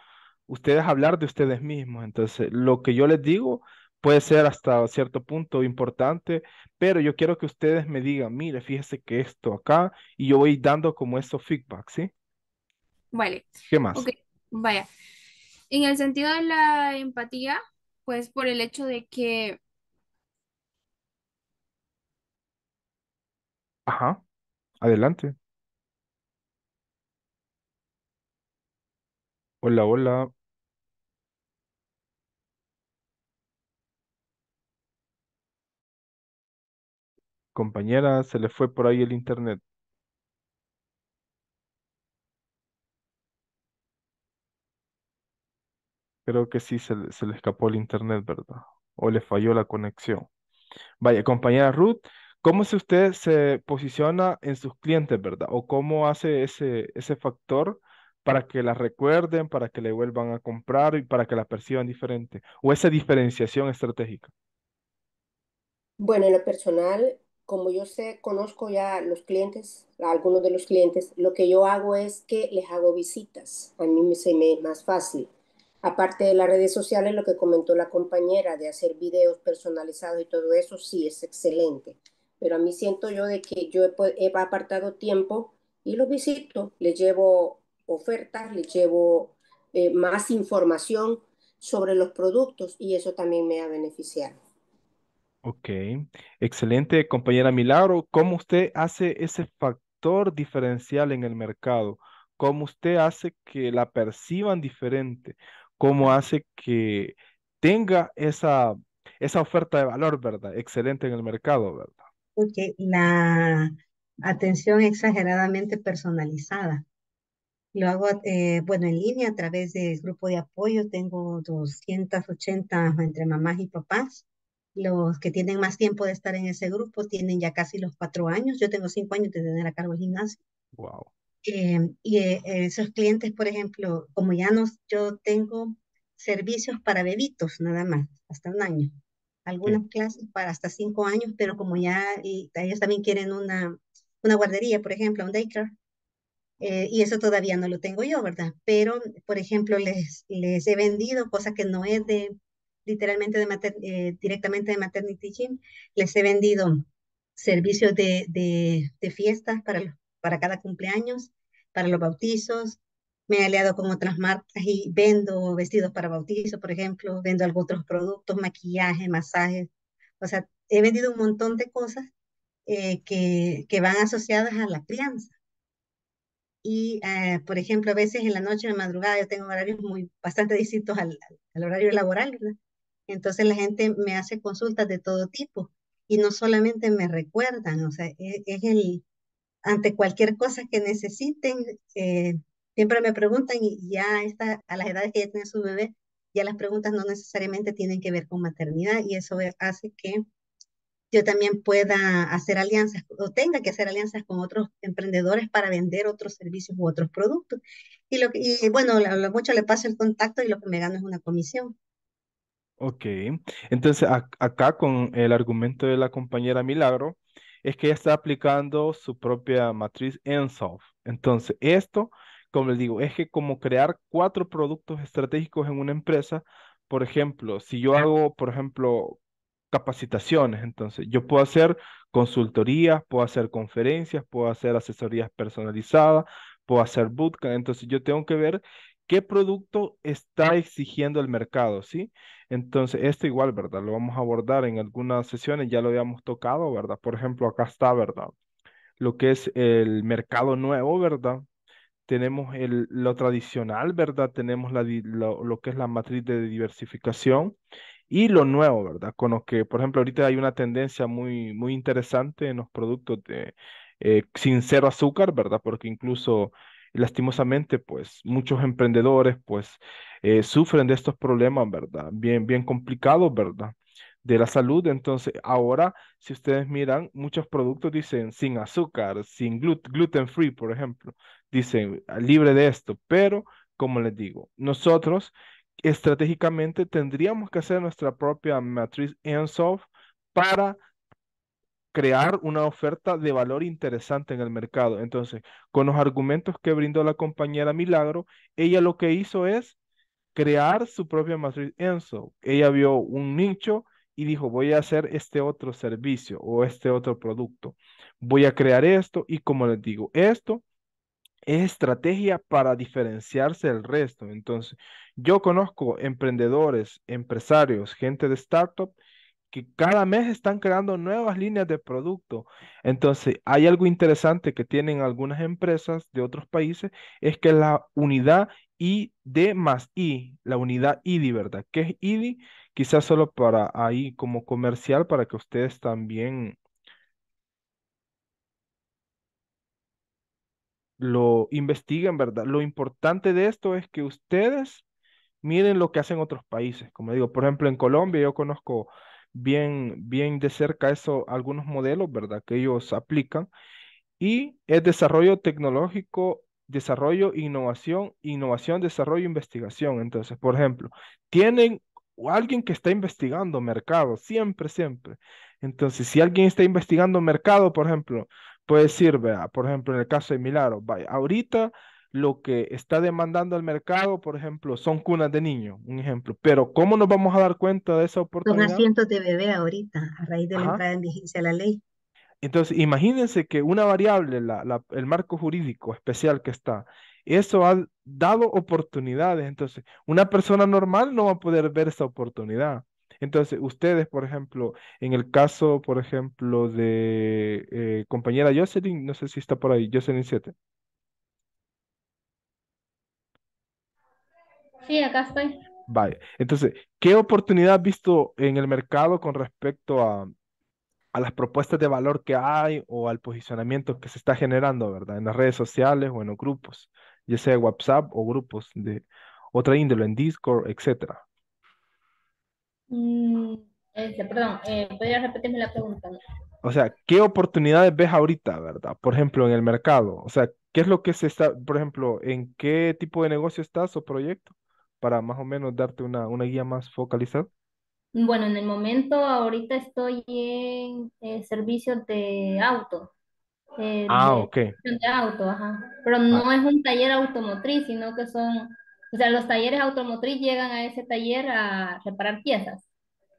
ustedes hablar de ustedes mismos. Entonces, lo que yo les digo puede ser hasta cierto punto importante, pero yo quiero que ustedes me digan, mire, fíjese que esto acá, y yo voy dando como esos feedback, ¿sí? Vale. ¿Qué más? vaya. En el sentido de la empatía, pues por el hecho de que Ajá, adelante. Hola, hola. Compañera, se le fue por ahí el internet. Creo que sí se le, se le escapó el internet, ¿verdad? O le falló la conexión. Vaya, compañera Ruth, ¿Cómo se usted se posiciona en sus clientes, verdad? ¿O cómo hace ese, ese factor para que la recuerden, para que le vuelvan a comprar y para que la perciban diferente? ¿O esa diferenciación estratégica? Bueno, en lo personal, como yo sé, conozco ya los clientes, a algunos de los clientes, lo que yo hago es que les hago visitas. A mí se me es más fácil. Aparte de las redes sociales, lo que comentó la compañera de hacer videos personalizados y todo eso, sí es excelente pero a mí siento yo de que yo he, apartado tiempo y los visito, les llevo ofertas, les llevo eh, más información sobre los productos y eso también me ha beneficiado. Ok, excelente compañera Milagro. ¿Cómo usted hace ese factor diferencial en el mercado? ¿Cómo usted hace que la perciban diferente? ¿Cómo hace que tenga esa, esa oferta de valor, verdad? Excelente en el mercado, ¿verdad? Porque la atención exageradamente personalizada. Lo hago, eh, bueno, en línea a través del grupo de apoyo. Tengo 280 entre mamás y papás. Los que tienen más tiempo de estar en ese grupo tienen ya casi los cuatro años. Yo tengo cinco años de tener a cargo el gimnasio. Wow. Eh, y eh, esos clientes, por ejemplo, como ya no, yo tengo servicios para bebitos nada más, hasta un año algunas clases para hasta cinco años, pero como ya y, ellos también quieren una, una guardería, por ejemplo, un daycare, eh, y eso todavía no lo tengo yo, ¿verdad? Pero, por ejemplo, les, les he vendido cosas que no es de literalmente de eh, directamente de maternity gym, les he vendido servicios de, de, de fiestas para, para cada cumpleaños, para los bautizos, me he aliado con otras marcas y vendo vestidos para bautizo, por ejemplo, vendo algunos otros productos, maquillaje, masajes. O sea, he vendido un montón de cosas eh, que, que, van asociadas a la crianza. Y, eh, por ejemplo, a veces en la noche, en la madrugada, yo tengo horarios muy bastante distintos al, al horario laboral, ¿verdad? Entonces la gente me hace consultas de todo tipo y no solamente me recuerdan, o sea, es, es el, ante cualquier cosa que necesiten, eh, siempre me preguntan y ya está a las edades que ya tiene su bebé, ya las preguntas no necesariamente tienen que ver con maternidad y eso hace que yo también pueda hacer alianzas o tenga que hacer alianzas con otros emprendedores para vender otros servicios u otros productos. Y, lo, y bueno, a lo mucho le paso el contacto y lo que me gano es una comisión. Ok, entonces acá con el argumento de la compañera Milagro, es que ella está aplicando su propia matriz ENSOF. Entonces, esto como les digo, es que como crear cuatro productos estratégicos en una empresa, por ejemplo, si yo hago, por ejemplo, capacitaciones, entonces yo puedo hacer consultorías, puedo hacer conferencias, puedo hacer asesorías personalizadas, puedo hacer bootcamp, entonces yo tengo que ver qué producto está exigiendo el mercado, ¿sí? Entonces, esto igual, ¿verdad? Lo vamos a abordar en algunas sesiones, ya lo habíamos tocado, ¿verdad? Por ejemplo, acá está, ¿verdad? Lo que es el mercado nuevo, ¿verdad? tenemos el, lo tradicional, ¿verdad? Tenemos la, lo, lo, que es la matriz de diversificación y lo nuevo, ¿verdad? Con lo que, por ejemplo, ahorita hay una tendencia muy, muy interesante en los productos de, eh, sin cero azúcar, ¿verdad? Porque incluso lastimosamente, pues muchos emprendedores, pues eh, sufren de estos problemas, ¿verdad? Bien, bien complicados, ¿verdad? de la salud. Entonces, ahora, si ustedes miran, muchos productos dicen sin azúcar, sin gluten, gluten free, por ejemplo dicen ah, libre de esto, pero como les digo, nosotros estratégicamente tendríamos que hacer nuestra propia matriz Ensoft para crear una oferta de valor interesante en el mercado. Entonces, con los argumentos que brindó la compañera Milagro, ella lo que hizo es crear su propia matriz enso Ella vio un nicho y dijo, voy a hacer este otro servicio o este otro producto. Voy a crear esto y como les digo, esto es estrategia para diferenciarse del resto. Entonces, yo conozco emprendedores, empresarios, gente de startup que cada mes están creando nuevas líneas de producto. Entonces, hay algo interesante que tienen algunas empresas de otros países, es que la unidad ID más I, la unidad ID, ¿verdad? Que es ID, quizás solo para ahí como comercial, para que ustedes también lo investiguen, ¿verdad? Lo importante de esto es que ustedes miren lo que hacen otros países. Como digo, por ejemplo, en Colombia yo conozco bien, bien de cerca eso, algunos modelos, ¿verdad? Que ellos aplican. Y es desarrollo tecnológico, desarrollo, innovación, innovación, desarrollo, investigación. Entonces, por ejemplo, tienen o alguien que está investigando mercado, siempre, siempre. Entonces, si alguien está investigando mercado, por ejemplo, puede decir, por ejemplo, en el caso de Milaro, vaya, ahorita lo que está demandando el mercado, por ejemplo, son cunas de niños, un ejemplo. Pero ¿cómo nos vamos a dar cuenta de esa oportunidad? Son asientos de bebé ahorita, a raíz de la entrada en vigencia de la ley. Entonces, imagínense que una variable, el marco jurídico especial que está, eso ha dado oportunidades. Entonces, una persona normal no va a poder ver esa oportunidad. Entonces, ustedes, por ejemplo, en el caso, por ejemplo, de eh, compañera Jocelyn, no sé si está por ahí, Jocelyn 7. Sí, acá estoy. Vale. Entonces, ¿qué oportunidad has visto en el mercado con respecto a, a las propuestas de valor que hay o al posicionamiento que se está generando, ¿verdad? En las redes sociales o en los grupos, ya sea WhatsApp o grupos de otra índole, en Discord, etcétera. Mm, este, perdón, ¿podría eh, repetirme la pregunta? O sea, ¿qué oportunidades ves ahorita, verdad? Por ejemplo, en el mercado. O sea, ¿qué es lo que se está, por ejemplo, en qué tipo de negocio estás o proyecto? Para más o menos darte una, una guía más focalizada. Bueno, en el momento ahorita estoy en eh, servicios de auto. Eh, ah, ok. De auto, ajá. Pero ah. no es un taller automotriz, sino que son o sea, los talleres automotriz llegan a ese taller a reparar piezas.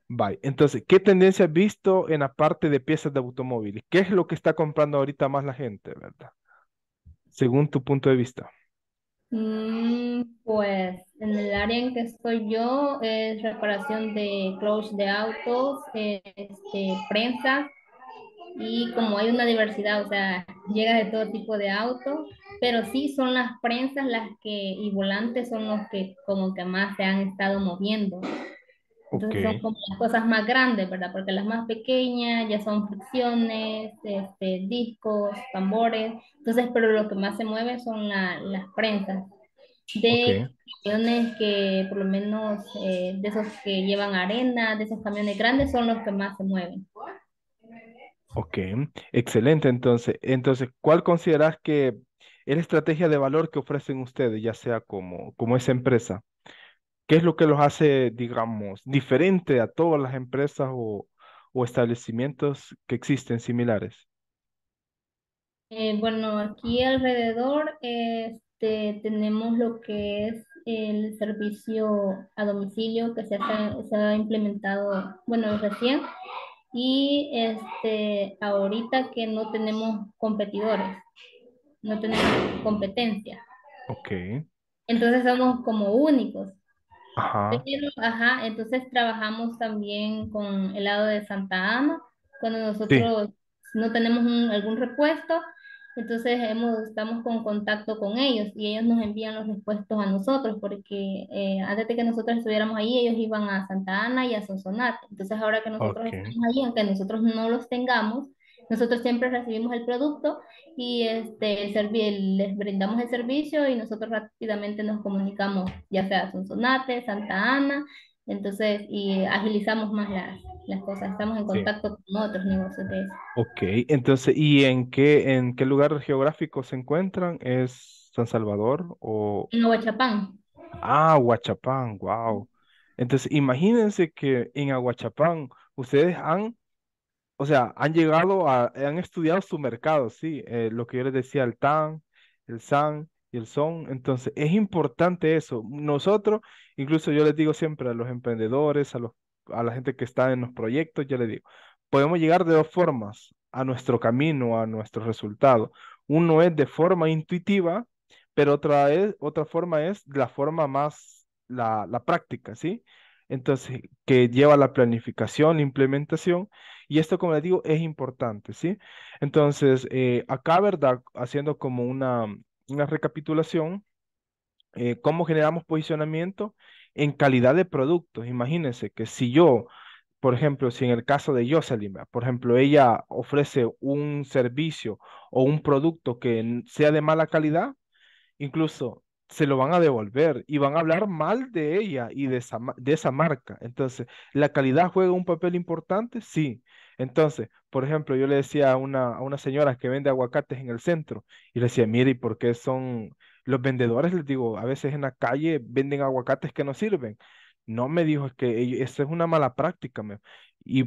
Vale, entonces, ¿qué tendencia has visto en la parte de piezas de automóviles? ¿Qué es lo que está comprando ahorita más la gente, verdad? Según tu punto de vista. Mm, pues en el área en que estoy yo es reparación de clutch de autos, este, prensa, y como hay una diversidad, o sea, llega de todo tipo de autos, pero sí son las prensas las que y volantes son los que como que más se han estado moviendo. Entonces son como las cosas más grandes, ¿verdad? Porque las más pequeñas ya son fricciones, este, discos, tambores. Entonces, pero lo que más se mueve son las prensas de camiones que por lo menos eh, de esos que llevan arena, de esos camiones grandes son los que más se mueven. Ok, excelente. Entonces, entonces, ¿cuál consideras que es la estrategia de valor que ofrecen ustedes, ya sea como, como esa empresa? ¿Qué es lo que los hace, digamos, diferente a todas las empresas o, establecimientos que existen similares? Eh, bueno, aquí alrededor este, tenemos lo que es el servicio a domicilio que se ha, se ha implementado, bueno, recién y este, ahorita que no tenemos competidores, no tenemos competencia. Ok. Entonces somos como únicos. Ajá. entonces trabajamos también con el lado de Santa Ana, cuando nosotros no tenemos algún repuesto, entonces hemos, estamos con contacto con ellos y ellos nos envían los respuestos a nosotros porque eh, antes de que nosotros estuviéramos ahí ellos iban a Santa Ana y a Sonsonate. Entonces ahora que nosotros estamos ahí, aunque nosotros no los tengamos, nosotros siempre recibimos el producto y este, el les brindamos el servicio y nosotros rápidamente nos comunicamos ya sea a Sonsonate, Santa Ana entonces, y agilizamos más las, cosas, estamos en contacto con otros negocios de Ok, entonces, ¿y en qué, en qué lugar geográfico se encuentran? ¿Es San Salvador o...? En Huachapán. Ah, Huachapán, wow. Entonces, imagínense que en Aguachapán ustedes han, o sea, han llegado a, han estudiado su mercado, sí, eh, lo que yo les decía, el TAN, el SAN, y el son. Entonces, es importante eso. Nosotros, incluso yo les digo siempre a los emprendedores, a, los, a la gente que está en los proyectos, yo les digo, podemos llegar de dos formas a nuestro camino, a nuestro resultado. Uno es de forma intuitiva, pero otra, es, otra forma es la forma más, la, práctica, ¿sí? Entonces, que lleva la planificación, implementación, y esto, como les digo, es importante, ¿sí? Entonces, eh, acá, ¿verdad? Haciendo como una, una recapitulación, eh, cómo generamos posicionamiento en calidad de productos. Imagínense que si yo, por ejemplo, si en el caso de Jocelyn, por ejemplo, ella ofrece un servicio o un producto que sea de mala calidad, incluso se lo van a devolver y van a hablar mal de ella y de esa, de esa marca. Entonces, ¿la calidad juega un papel importante? Sí. Entonces, por ejemplo, yo le decía a una, señora que vende aguacates en el centro y le decía, mire, ¿y por qué son los vendedores? Les digo, a veces en la calle venden aguacates que no sirven. No me dijo, es que eso es una mala práctica. Y,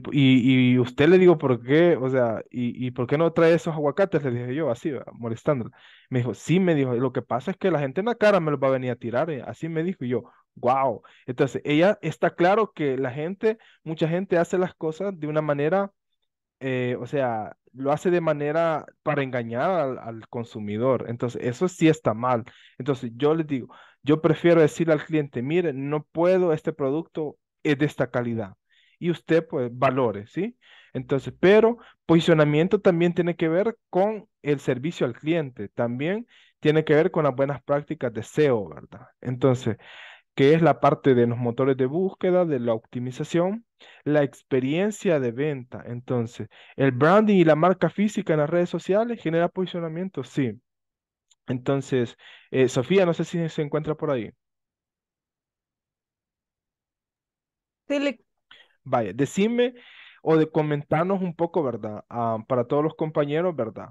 usted le digo, ¿por qué? O sea, ¿y, por qué no trae esos aguacates? Le dije yo, así, molestándola. Me dijo, sí, me dijo, lo que pasa es que la gente en la cara me los va a venir a tirar. Eh, así me dijo y yo, wow. Entonces, ella está claro que la gente, mucha gente hace las cosas de una manera, eh, o sea, lo hace de manera para engañar al, al, consumidor. Entonces, eso sí está mal. Entonces, yo les digo, yo prefiero decirle al cliente, mire, no puedo, este producto es de esta calidad. Y usted, pues, valore, ¿sí? Entonces, pero posicionamiento también tiene que ver con el servicio al cliente, también tiene que ver con las buenas prácticas de SEO, ¿verdad? Entonces, que es la parte de los motores de búsqueda, de la optimización, la experiencia de venta. Entonces, el branding y la marca física en las redes sociales genera posicionamiento, sí. Entonces, eh, Sofía, no sé si se encuentra por ahí. Vaya, decime o de comentarnos un poco, ¿verdad? Ah, para todos los compañeros, ¿verdad?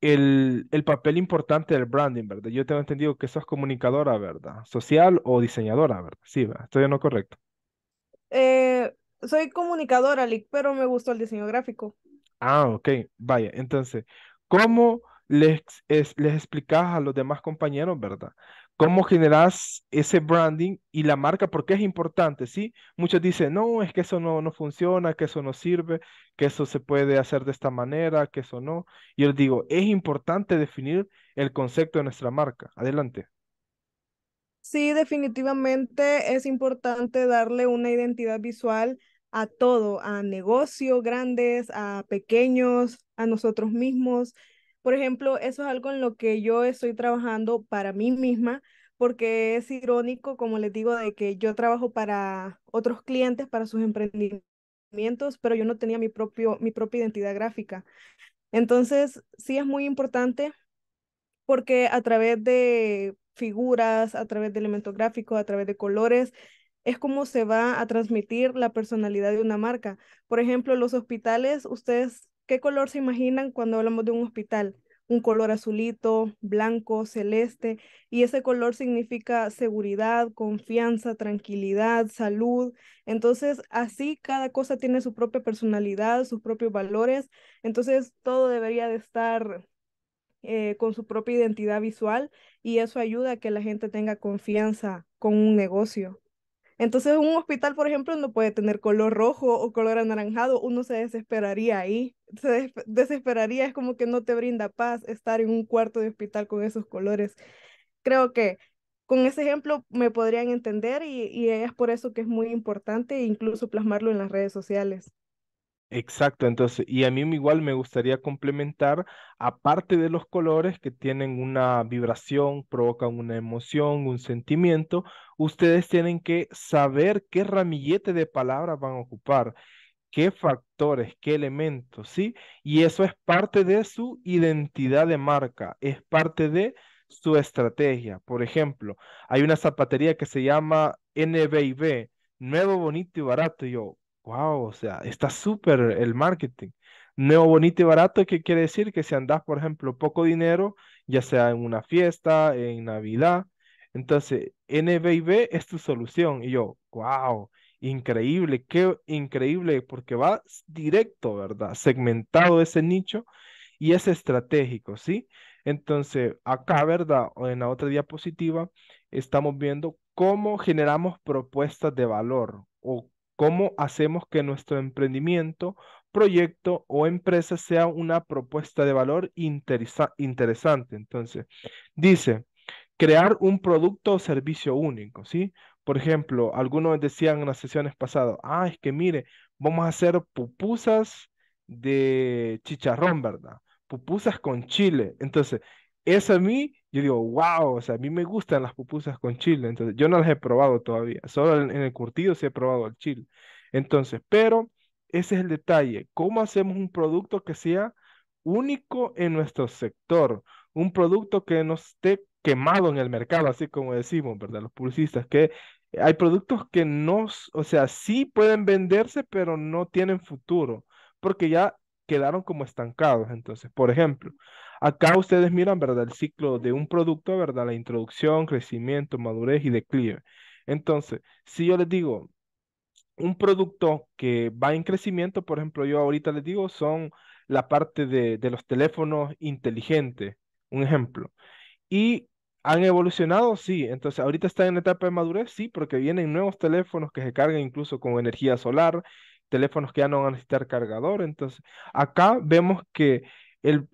el, papel importante del branding, ¿verdad? Yo tengo entendido que sos comunicadora, ¿verdad? Social o diseñadora, ¿verdad? Sí, ¿verdad? Estoy no correcto. Eh, soy comunicadora, Lick, pero me gustó el diseño gráfico. Ah, ok, vaya. Entonces, ¿cómo les, les explicas a los demás compañeros, ¿verdad? cómo generas ese branding y la marca, porque es importante, ¿sí? Muchos dicen, no, es que eso no, no funciona, que eso no sirve, que eso se puede hacer de esta manera, que eso no. Y Yo les digo, es importante definir el concepto de nuestra marca. Adelante. Sí, definitivamente es importante darle una identidad visual a todo, a negocios grandes, a pequeños, a nosotros mismos. Por ejemplo, eso es algo en lo que yo estoy trabajando para mí misma, porque es irónico, como les digo, de que yo trabajo para otros clientes, para sus emprendimientos, pero yo no tenía mi, propio, mi propia identidad gráfica. Entonces, sí es muy importante porque a través de figuras, a través de elementos gráficos, a través de colores, es como se va a transmitir la personalidad de una marca. Por ejemplo, los hospitales, ustedes ¿Qué color se imaginan cuando hablamos de un hospital? Un color azulito, blanco, celeste, y ese color significa seguridad, confianza, tranquilidad, salud. Entonces, así cada cosa tiene su propia personalidad, sus propios valores. Entonces, todo debería de estar eh, con su propia identidad visual y eso ayuda a que la gente tenga confianza con un negocio. Entonces, un hospital, por ejemplo, no puede tener color rojo o color anaranjado, uno se desesperaría ahí, se desesperaría, es como que no te brinda paz estar en un cuarto de hospital con esos colores. Creo que con ese ejemplo me podrían entender y, y es por eso que es muy importante incluso plasmarlo en las redes sociales. Exacto, entonces, y a mí igual me gustaría complementar, aparte de los colores que tienen una vibración, provocan una emoción, un sentimiento, ustedes tienen que saber qué ramillete de palabras van a ocupar, qué factores, qué elementos, ¿sí? Y eso es parte de su identidad de marca, es parte de su estrategia. Por ejemplo, hay una zapatería que se llama NBIB, Nuevo, Bonito y Barato, yo, wow, o sea, está súper el marketing. Neo bonito y barato, ¿qué quiere decir? Que si andas, por ejemplo, poco dinero, ya sea en una fiesta, en Navidad, entonces NBIB es tu solución. Y yo, wow, increíble, qué increíble, porque va directo, ¿verdad? Segmentado ese nicho y es estratégico, ¿sí? Entonces, acá, ¿verdad? En la otra diapositiva, estamos viendo cómo generamos propuestas de valor o ¿Cómo hacemos que nuestro emprendimiento, proyecto o empresa sea una propuesta de valor interesante? Entonces, dice, crear un producto o servicio único, ¿sí? Por ejemplo, algunos decían en las sesiones pasadas, ah, es que mire, vamos a hacer pupusas de chicharrón, ¿verdad? Pupusas con chile. Entonces, eso a mí yo digo, wow, o sea, a mí me gustan las pupusas con chile, entonces yo no las he probado todavía, solo en, el curtido sí he probado el chile. Entonces, pero ese es el detalle, ¿cómo hacemos un producto que sea único en nuestro sector? Un producto que no esté quemado en el mercado, así como decimos, ¿verdad? Los publicistas, que hay productos que no, o sea, sí pueden venderse, pero no tienen futuro, porque ya quedaron como estancados. Entonces, por ejemplo, Acá ustedes miran, ¿verdad? El ciclo de un producto, ¿verdad? La introducción, crecimiento, madurez y declive. Entonces, si yo les digo un producto que va en crecimiento, por ejemplo, yo ahorita les digo, son la parte de, los teléfonos inteligentes, un ejemplo. Y ¿Han evolucionado? Sí. Entonces, ahorita están en etapa de madurez, sí, porque vienen nuevos teléfonos que se cargan incluso con energía solar, teléfonos que ya no van a necesitar cargador. Entonces, acá vemos que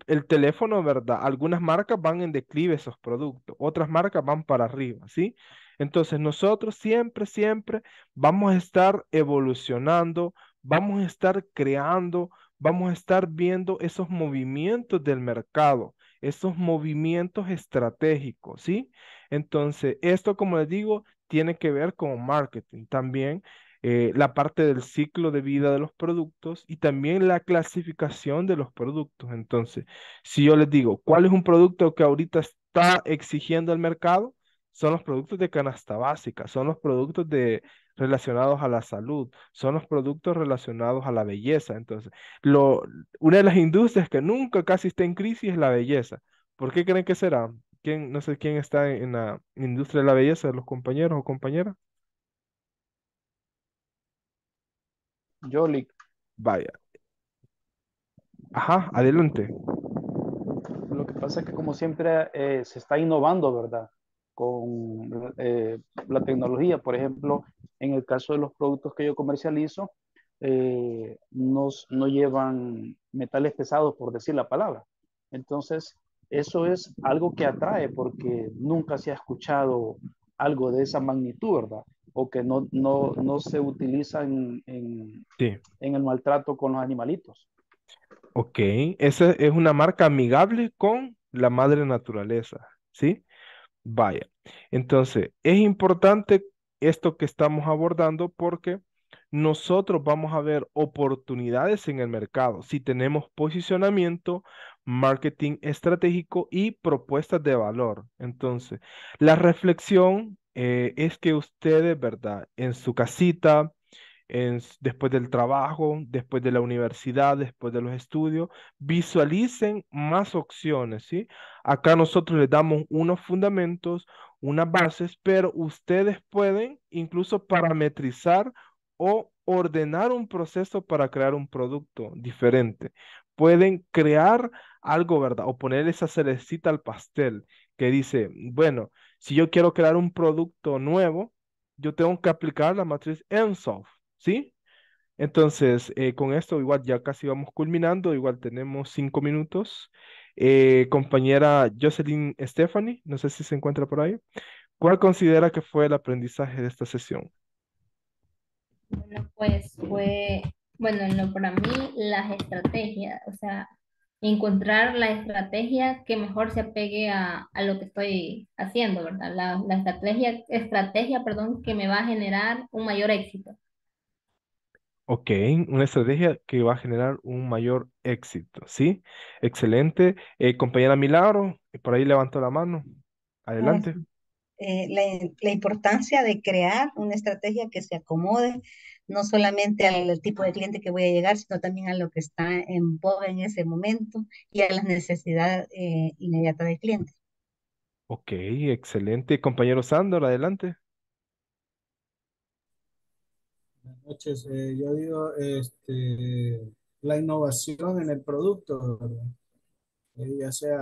el, teléfono, ¿verdad? Algunas marcas van en declive esos productos, otras marcas van para arriba, ¿sí? Entonces nosotros siempre, siempre vamos a estar evolucionando, vamos a estar creando, vamos a estar viendo esos movimientos del mercado, esos movimientos estratégicos, ¿sí? Entonces, esto, como les digo, tiene que ver con marketing. También eh, la parte del ciclo de vida de los productos y también la clasificación de los productos. Entonces, si yo les digo, ¿cuál es un producto que ahorita está exigiendo el mercado? Son los productos de canasta básica, son los productos de, relacionados a la salud, son los productos relacionados a la belleza. Entonces, lo, una de las industrias que nunca casi está en crisis es la belleza. ¿Por qué creen que será? ¿Quién, no sé quién está en la industria de la belleza, los compañeros o compañeras? Jolic. Vaya. Ajá, adelante. Lo que pasa es que como siempre eh, se está innovando, ¿verdad? Con eh, la tecnología. Por ejemplo, en el caso de los productos que yo comercializo, eh, no llevan metales pesados, por decir la palabra. Entonces, eso es algo que atrae porque nunca se ha escuchado algo de esa magnitud, ¿verdad? o que no, no, se utiliza en, en, el maltrato con los animalitos. Ok, esa es una marca amigable con la madre naturaleza, ¿sí? Vaya, entonces es importante esto que estamos abordando porque nosotros vamos a ver oportunidades en el mercado si tenemos posicionamiento, marketing estratégico y propuestas de valor. Entonces, la reflexión eh, es que ustedes, ¿verdad? En su casita, en, después del trabajo, después de la universidad, después de los estudios, visualicen más opciones, ¿sí? Acá nosotros les damos unos fundamentos, unas bases, pero ustedes pueden incluso parametrizar o ordenar un proceso para crear un producto diferente. Pueden crear algo, ¿verdad? O poner esa cerecita al pastel que dice, bueno, si yo quiero crear un producto nuevo, yo tengo que aplicar la matriz ENSOF, ¿sí? Entonces, eh, con esto igual ya casi vamos culminando, igual tenemos cinco minutos. Eh, compañera Jocelyn Stephanie, no sé si se encuentra por ahí. ¿Cuál considera que fue el aprendizaje de esta sesión? Bueno, pues fue, bueno, no, para mí las estrategias, o sea, encontrar la estrategia que mejor se apegue a, lo que estoy haciendo, ¿verdad? La, estrategia, estrategia perdón, que me va a generar un mayor éxito. Ok, una estrategia que va a generar un mayor éxito, ¿sí? Excelente. Eh, compañera Milagro, por ahí levanto la mano. Adelante. Eh, la, la importancia de crear una estrategia que se acomode no solamente al tipo de cliente que voy a llegar, sino también a lo que está en boga en ese momento y a las necesidad eh, inmediatas del cliente. Ok, excelente. Compañero Sándor, adelante. Buenas noches. Eh, yo digo este, la innovación en el producto, eh, ya sea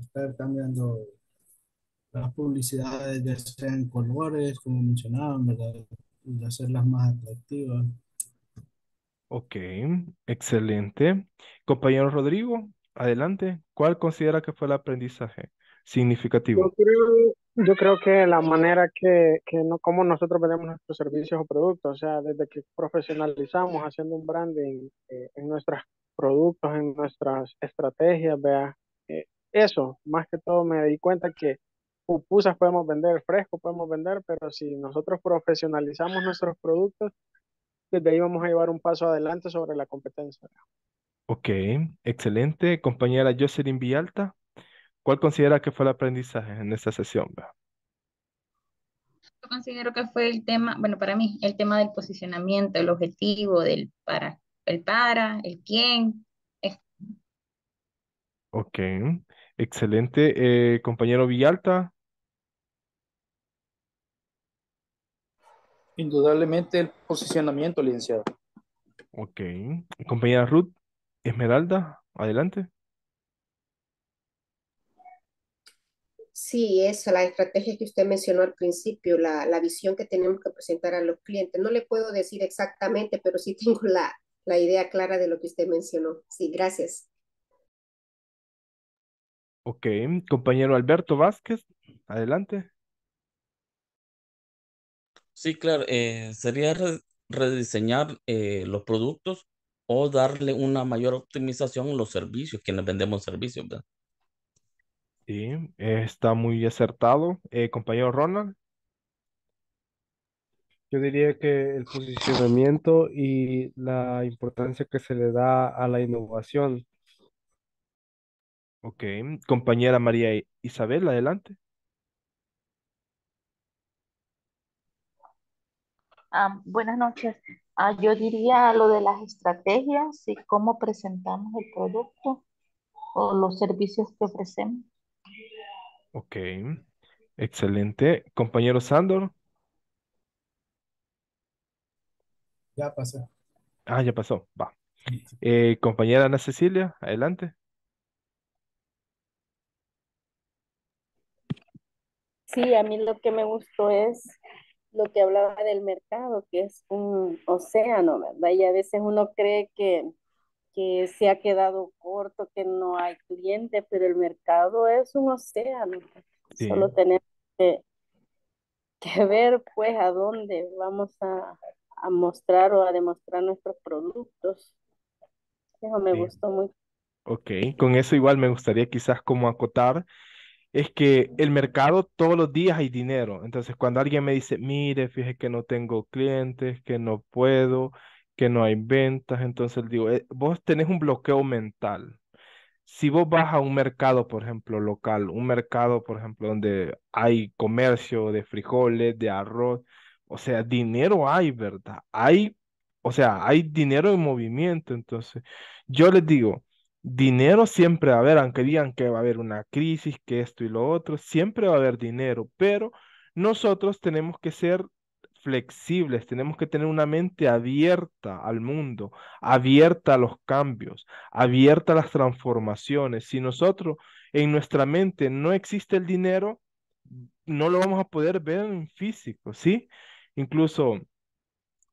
estar cambiando las publicidades, ya en colores, como mencionaban, ¿verdad? y hacerlas más atractivas. Ok, excelente. Compañero Rodrigo, adelante. ¿Cuál considera que fue el aprendizaje significativo? Yo creo, que la manera que, no, como nosotros vendemos nuestros servicios o productos, o sea, desde que profesionalizamos haciendo un branding eh, en nuestros productos, en nuestras estrategias, vea, eh, eso, más que todo me di cuenta que pupusas podemos vender, fresco podemos vender, pero si nosotros profesionalizamos nuestros productos, desde ahí vamos a llevar un paso adelante sobre la competencia. Ok, excelente. Compañera Jocelyn Villalta, ¿cuál considera que fue el aprendizaje en esta sesión? Yo considero que fue el tema, bueno, para mí, el tema del posicionamiento, el objetivo, del para, el para, el quién. Ok, excelente. Eh, compañero Villalta, Indudablemente el posicionamiento, licenciado. Ok. Compañera Ruth, Esmeralda, adelante. Sí, es la estrategia que usted mencionó al principio, la, la, visión que tenemos que presentar a los clientes. No le puedo decir exactamente, pero sí tengo la, la idea clara de lo que usted mencionó. Sí, gracias. Ok, compañero Alberto Vázquez, adelante. Sí, claro, eh, sería rediseñar eh, los productos o darle una mayor optimización a los servicios, quienes vendemos servicios, ¿verdad? Sí, está muy acertado. Eh, compañero Ronald, Yo diría que el posicionamiento y la importancia que se le da a la innovación. ok. Compañera María Isabel, adelante. Ah, buenas noches. Ah, yo diría lo de las estrategias y cómo presentamos el producto o los servicios que ofrecemos. Ok, excelente. Compañero Sandor. Ya pasó. Ah, ya pasó, va. Eh, compañera Ana Cecilia, adelante. Sí, a mí lo que me gustó es lo que hablaba del mercado, que es un océano, ¿verdad? Y a veces uno cree que, que se ha quedado corto, que no hay cliente, pero el mercado es un océano. Solo tenemos que, ver pues a dónde vamos a, a, mostrar o a demostrar nuestros productos. Eso me gustó mucho. Ok, con eso igual me gustaría quizás como acotar es que el mercado todos los días hay dinero. Entonces, cuando alguien me dice, mire, fíjese que no tengo clientes, que no puedo, que no hay ventas, entonces digo, eh, vos tenés un bloqueo mental. Si vos vas a un mercado, por ejemplo, local, un mercado, por ejemplo, donde hay comercio de frijoles, de arroz, o sea, dinero hay, ¿verdad? Hay, o sea, hay dinero en movimiento. Entonces, yo les digo, dinero siempre va a haber, aunque digan que va a haber una crisis, que esto y lo otro, siempre va a haber dinero, pero nosotros tenemos que ser flexibles, tenemos que tener una mente abierta al mundo, abierta a los cambios, abierta a las transformaciones. Si nosotros en nuestra mente no existe el dinero, no lo vamos a poder ver en físico, ¿sí? Incluso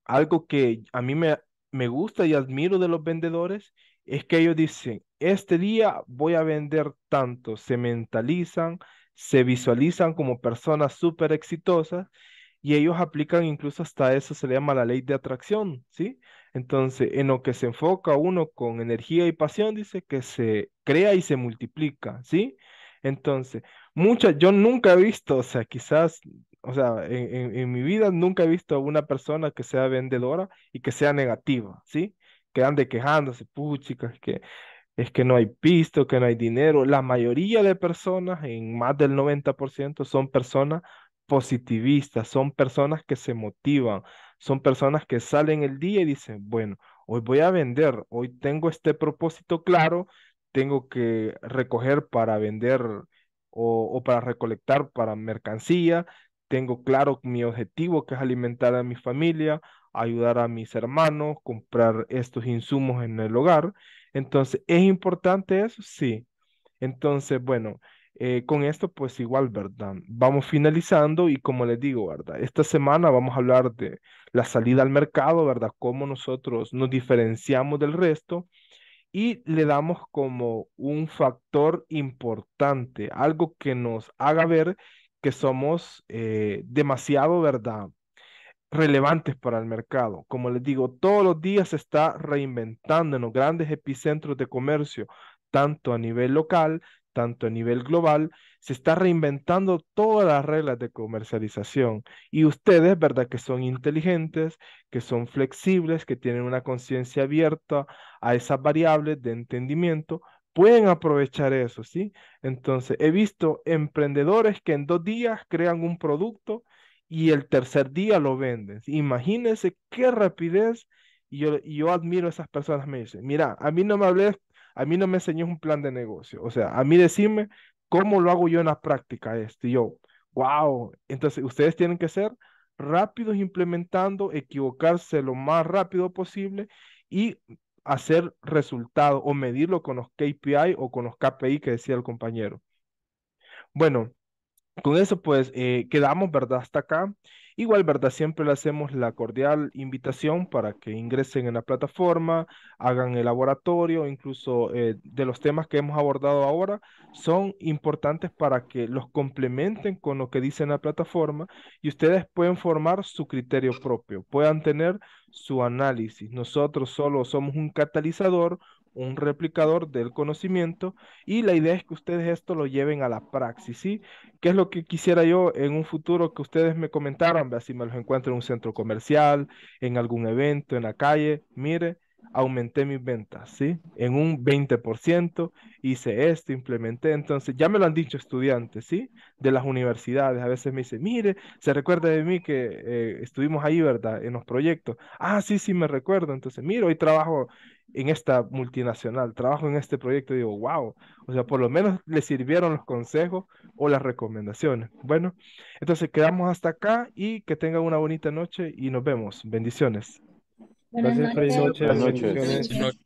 algo que a mí me, me gusta y admiro de los vendedores es que ellos dicen, este día voy a vender tanto, se mentalizan, se visualizan como personas súper exitosas y ellos aplican incluso hasta eso se le llama la ley de atracción, ¿sí? Entonces, en lo que se enfoca uno con energía y pasión, dice que se crea y se multiplica, ¿sí? Entonces, muchas, yo nunca he visto, o sea, quizás, o sea, en, en mi vida nunca he visto a una persona que sea vendedora y que sea negativa, ¿sí? Quedan de quejándose, puchica, es que, es que no hay pisto, que no hay dinero. La mayoría de personas, en más del 90%, son personas positivistas, son personas que se motivan, son personas que salen el día y dicen, bueno, hoy voy a vender, hoy tengo este propósito claro, tengo que recoger para vender o, o para recolectar para mercancía, tengo claro mi objetivo que es alimentar a mi familia, ayudar a mis hermanos, comprar estos insumos en el hogar. Entonces, ¿es importante eso? Sí. Entonces, bueno, eh, con esto pues igual, ¿verdad? Vamos finalizando y como les digo, ¿verdad? Esta semana vamos a hablar de la salida al mercado, ¿verdad? Cómo nosotros nos diferenciamos del resto y le damos como un factor importante, algo que nos haga ver que somos eh, demasiado, ¿verdad? relevantes para el mercado. Como les digo, todos los días se está reinventando en los grandes epicentros de comercio, tanto a nivel local, tanto a nivel global, se está reinventando todas las reglas de comercialización. Y ustedes, ¿verdad? Que son inteligentes, que son flexibles, que tienen una conciencia abierta a esas variables de entendimiento, pueden aprovechar eso, ¿sí? Entonces, he visto emprendedores que en dos días crean un producto y el tercer día lo vendes. Imagínense qué rapidez. Y yo, admiro a esas personas. Me dicen, mira, a mí no me hables, a mí no me enseñó un plan de negocio. O sea, a mí decirme cómo lo hago yo en la práctica esto. yo, wow. Entonces, ustedes tienen que ser rápidos implementando, equivocarse lo más rápido posible y hacer resultado o medirlo con los KPI o con los KPI que decía el compañero. Bueno, con eso pues eh, quedamos, ¿verdad? Hasta acá. Igual, ¿verdad? Siempre le hacemos la cordial invitación para que ingresen en la plataforma, hagan el laboratorio, incluso eh, de los temas que hemos abordado ahora, son importantes para que los complementen con lo que dice en la plataforma y ustedes pueden formar su criterio propio, puedan tener su análisis. Nosotros solo somos un catalizador, un replicador del conocimiento y la idea es que ustedes esto lo lleven a la praxis, ¿sí? ¿Qué es lo que quisiera yo en un futuro que ustedes me comentaran? Vea, si me los encuentro en un centro comercial, en algún evento, en la calle, mire, aumenté mis ventas, ¿sí? En un 20%, hice esto, implementé, entonces ya me lo han dicho estudiantes, ¿sí? De las universidades, a veces me dicen, mire, se recuerda de mí que eh, estuvimos ahí, ¿verdad? En los proyectos. Ah, sí, sí, me recuerdo, entonces, mire, hoy trabajo en esta multinacional, trabajo en este proyecto y digo, wow, o sea, por lo menos le sirvieron los consejos o las recomendaciones. Bueno, entonces quedamos hasta acá y que tengan una bonita noche y nos vemos. Bendiciones. noches. Buenas noches.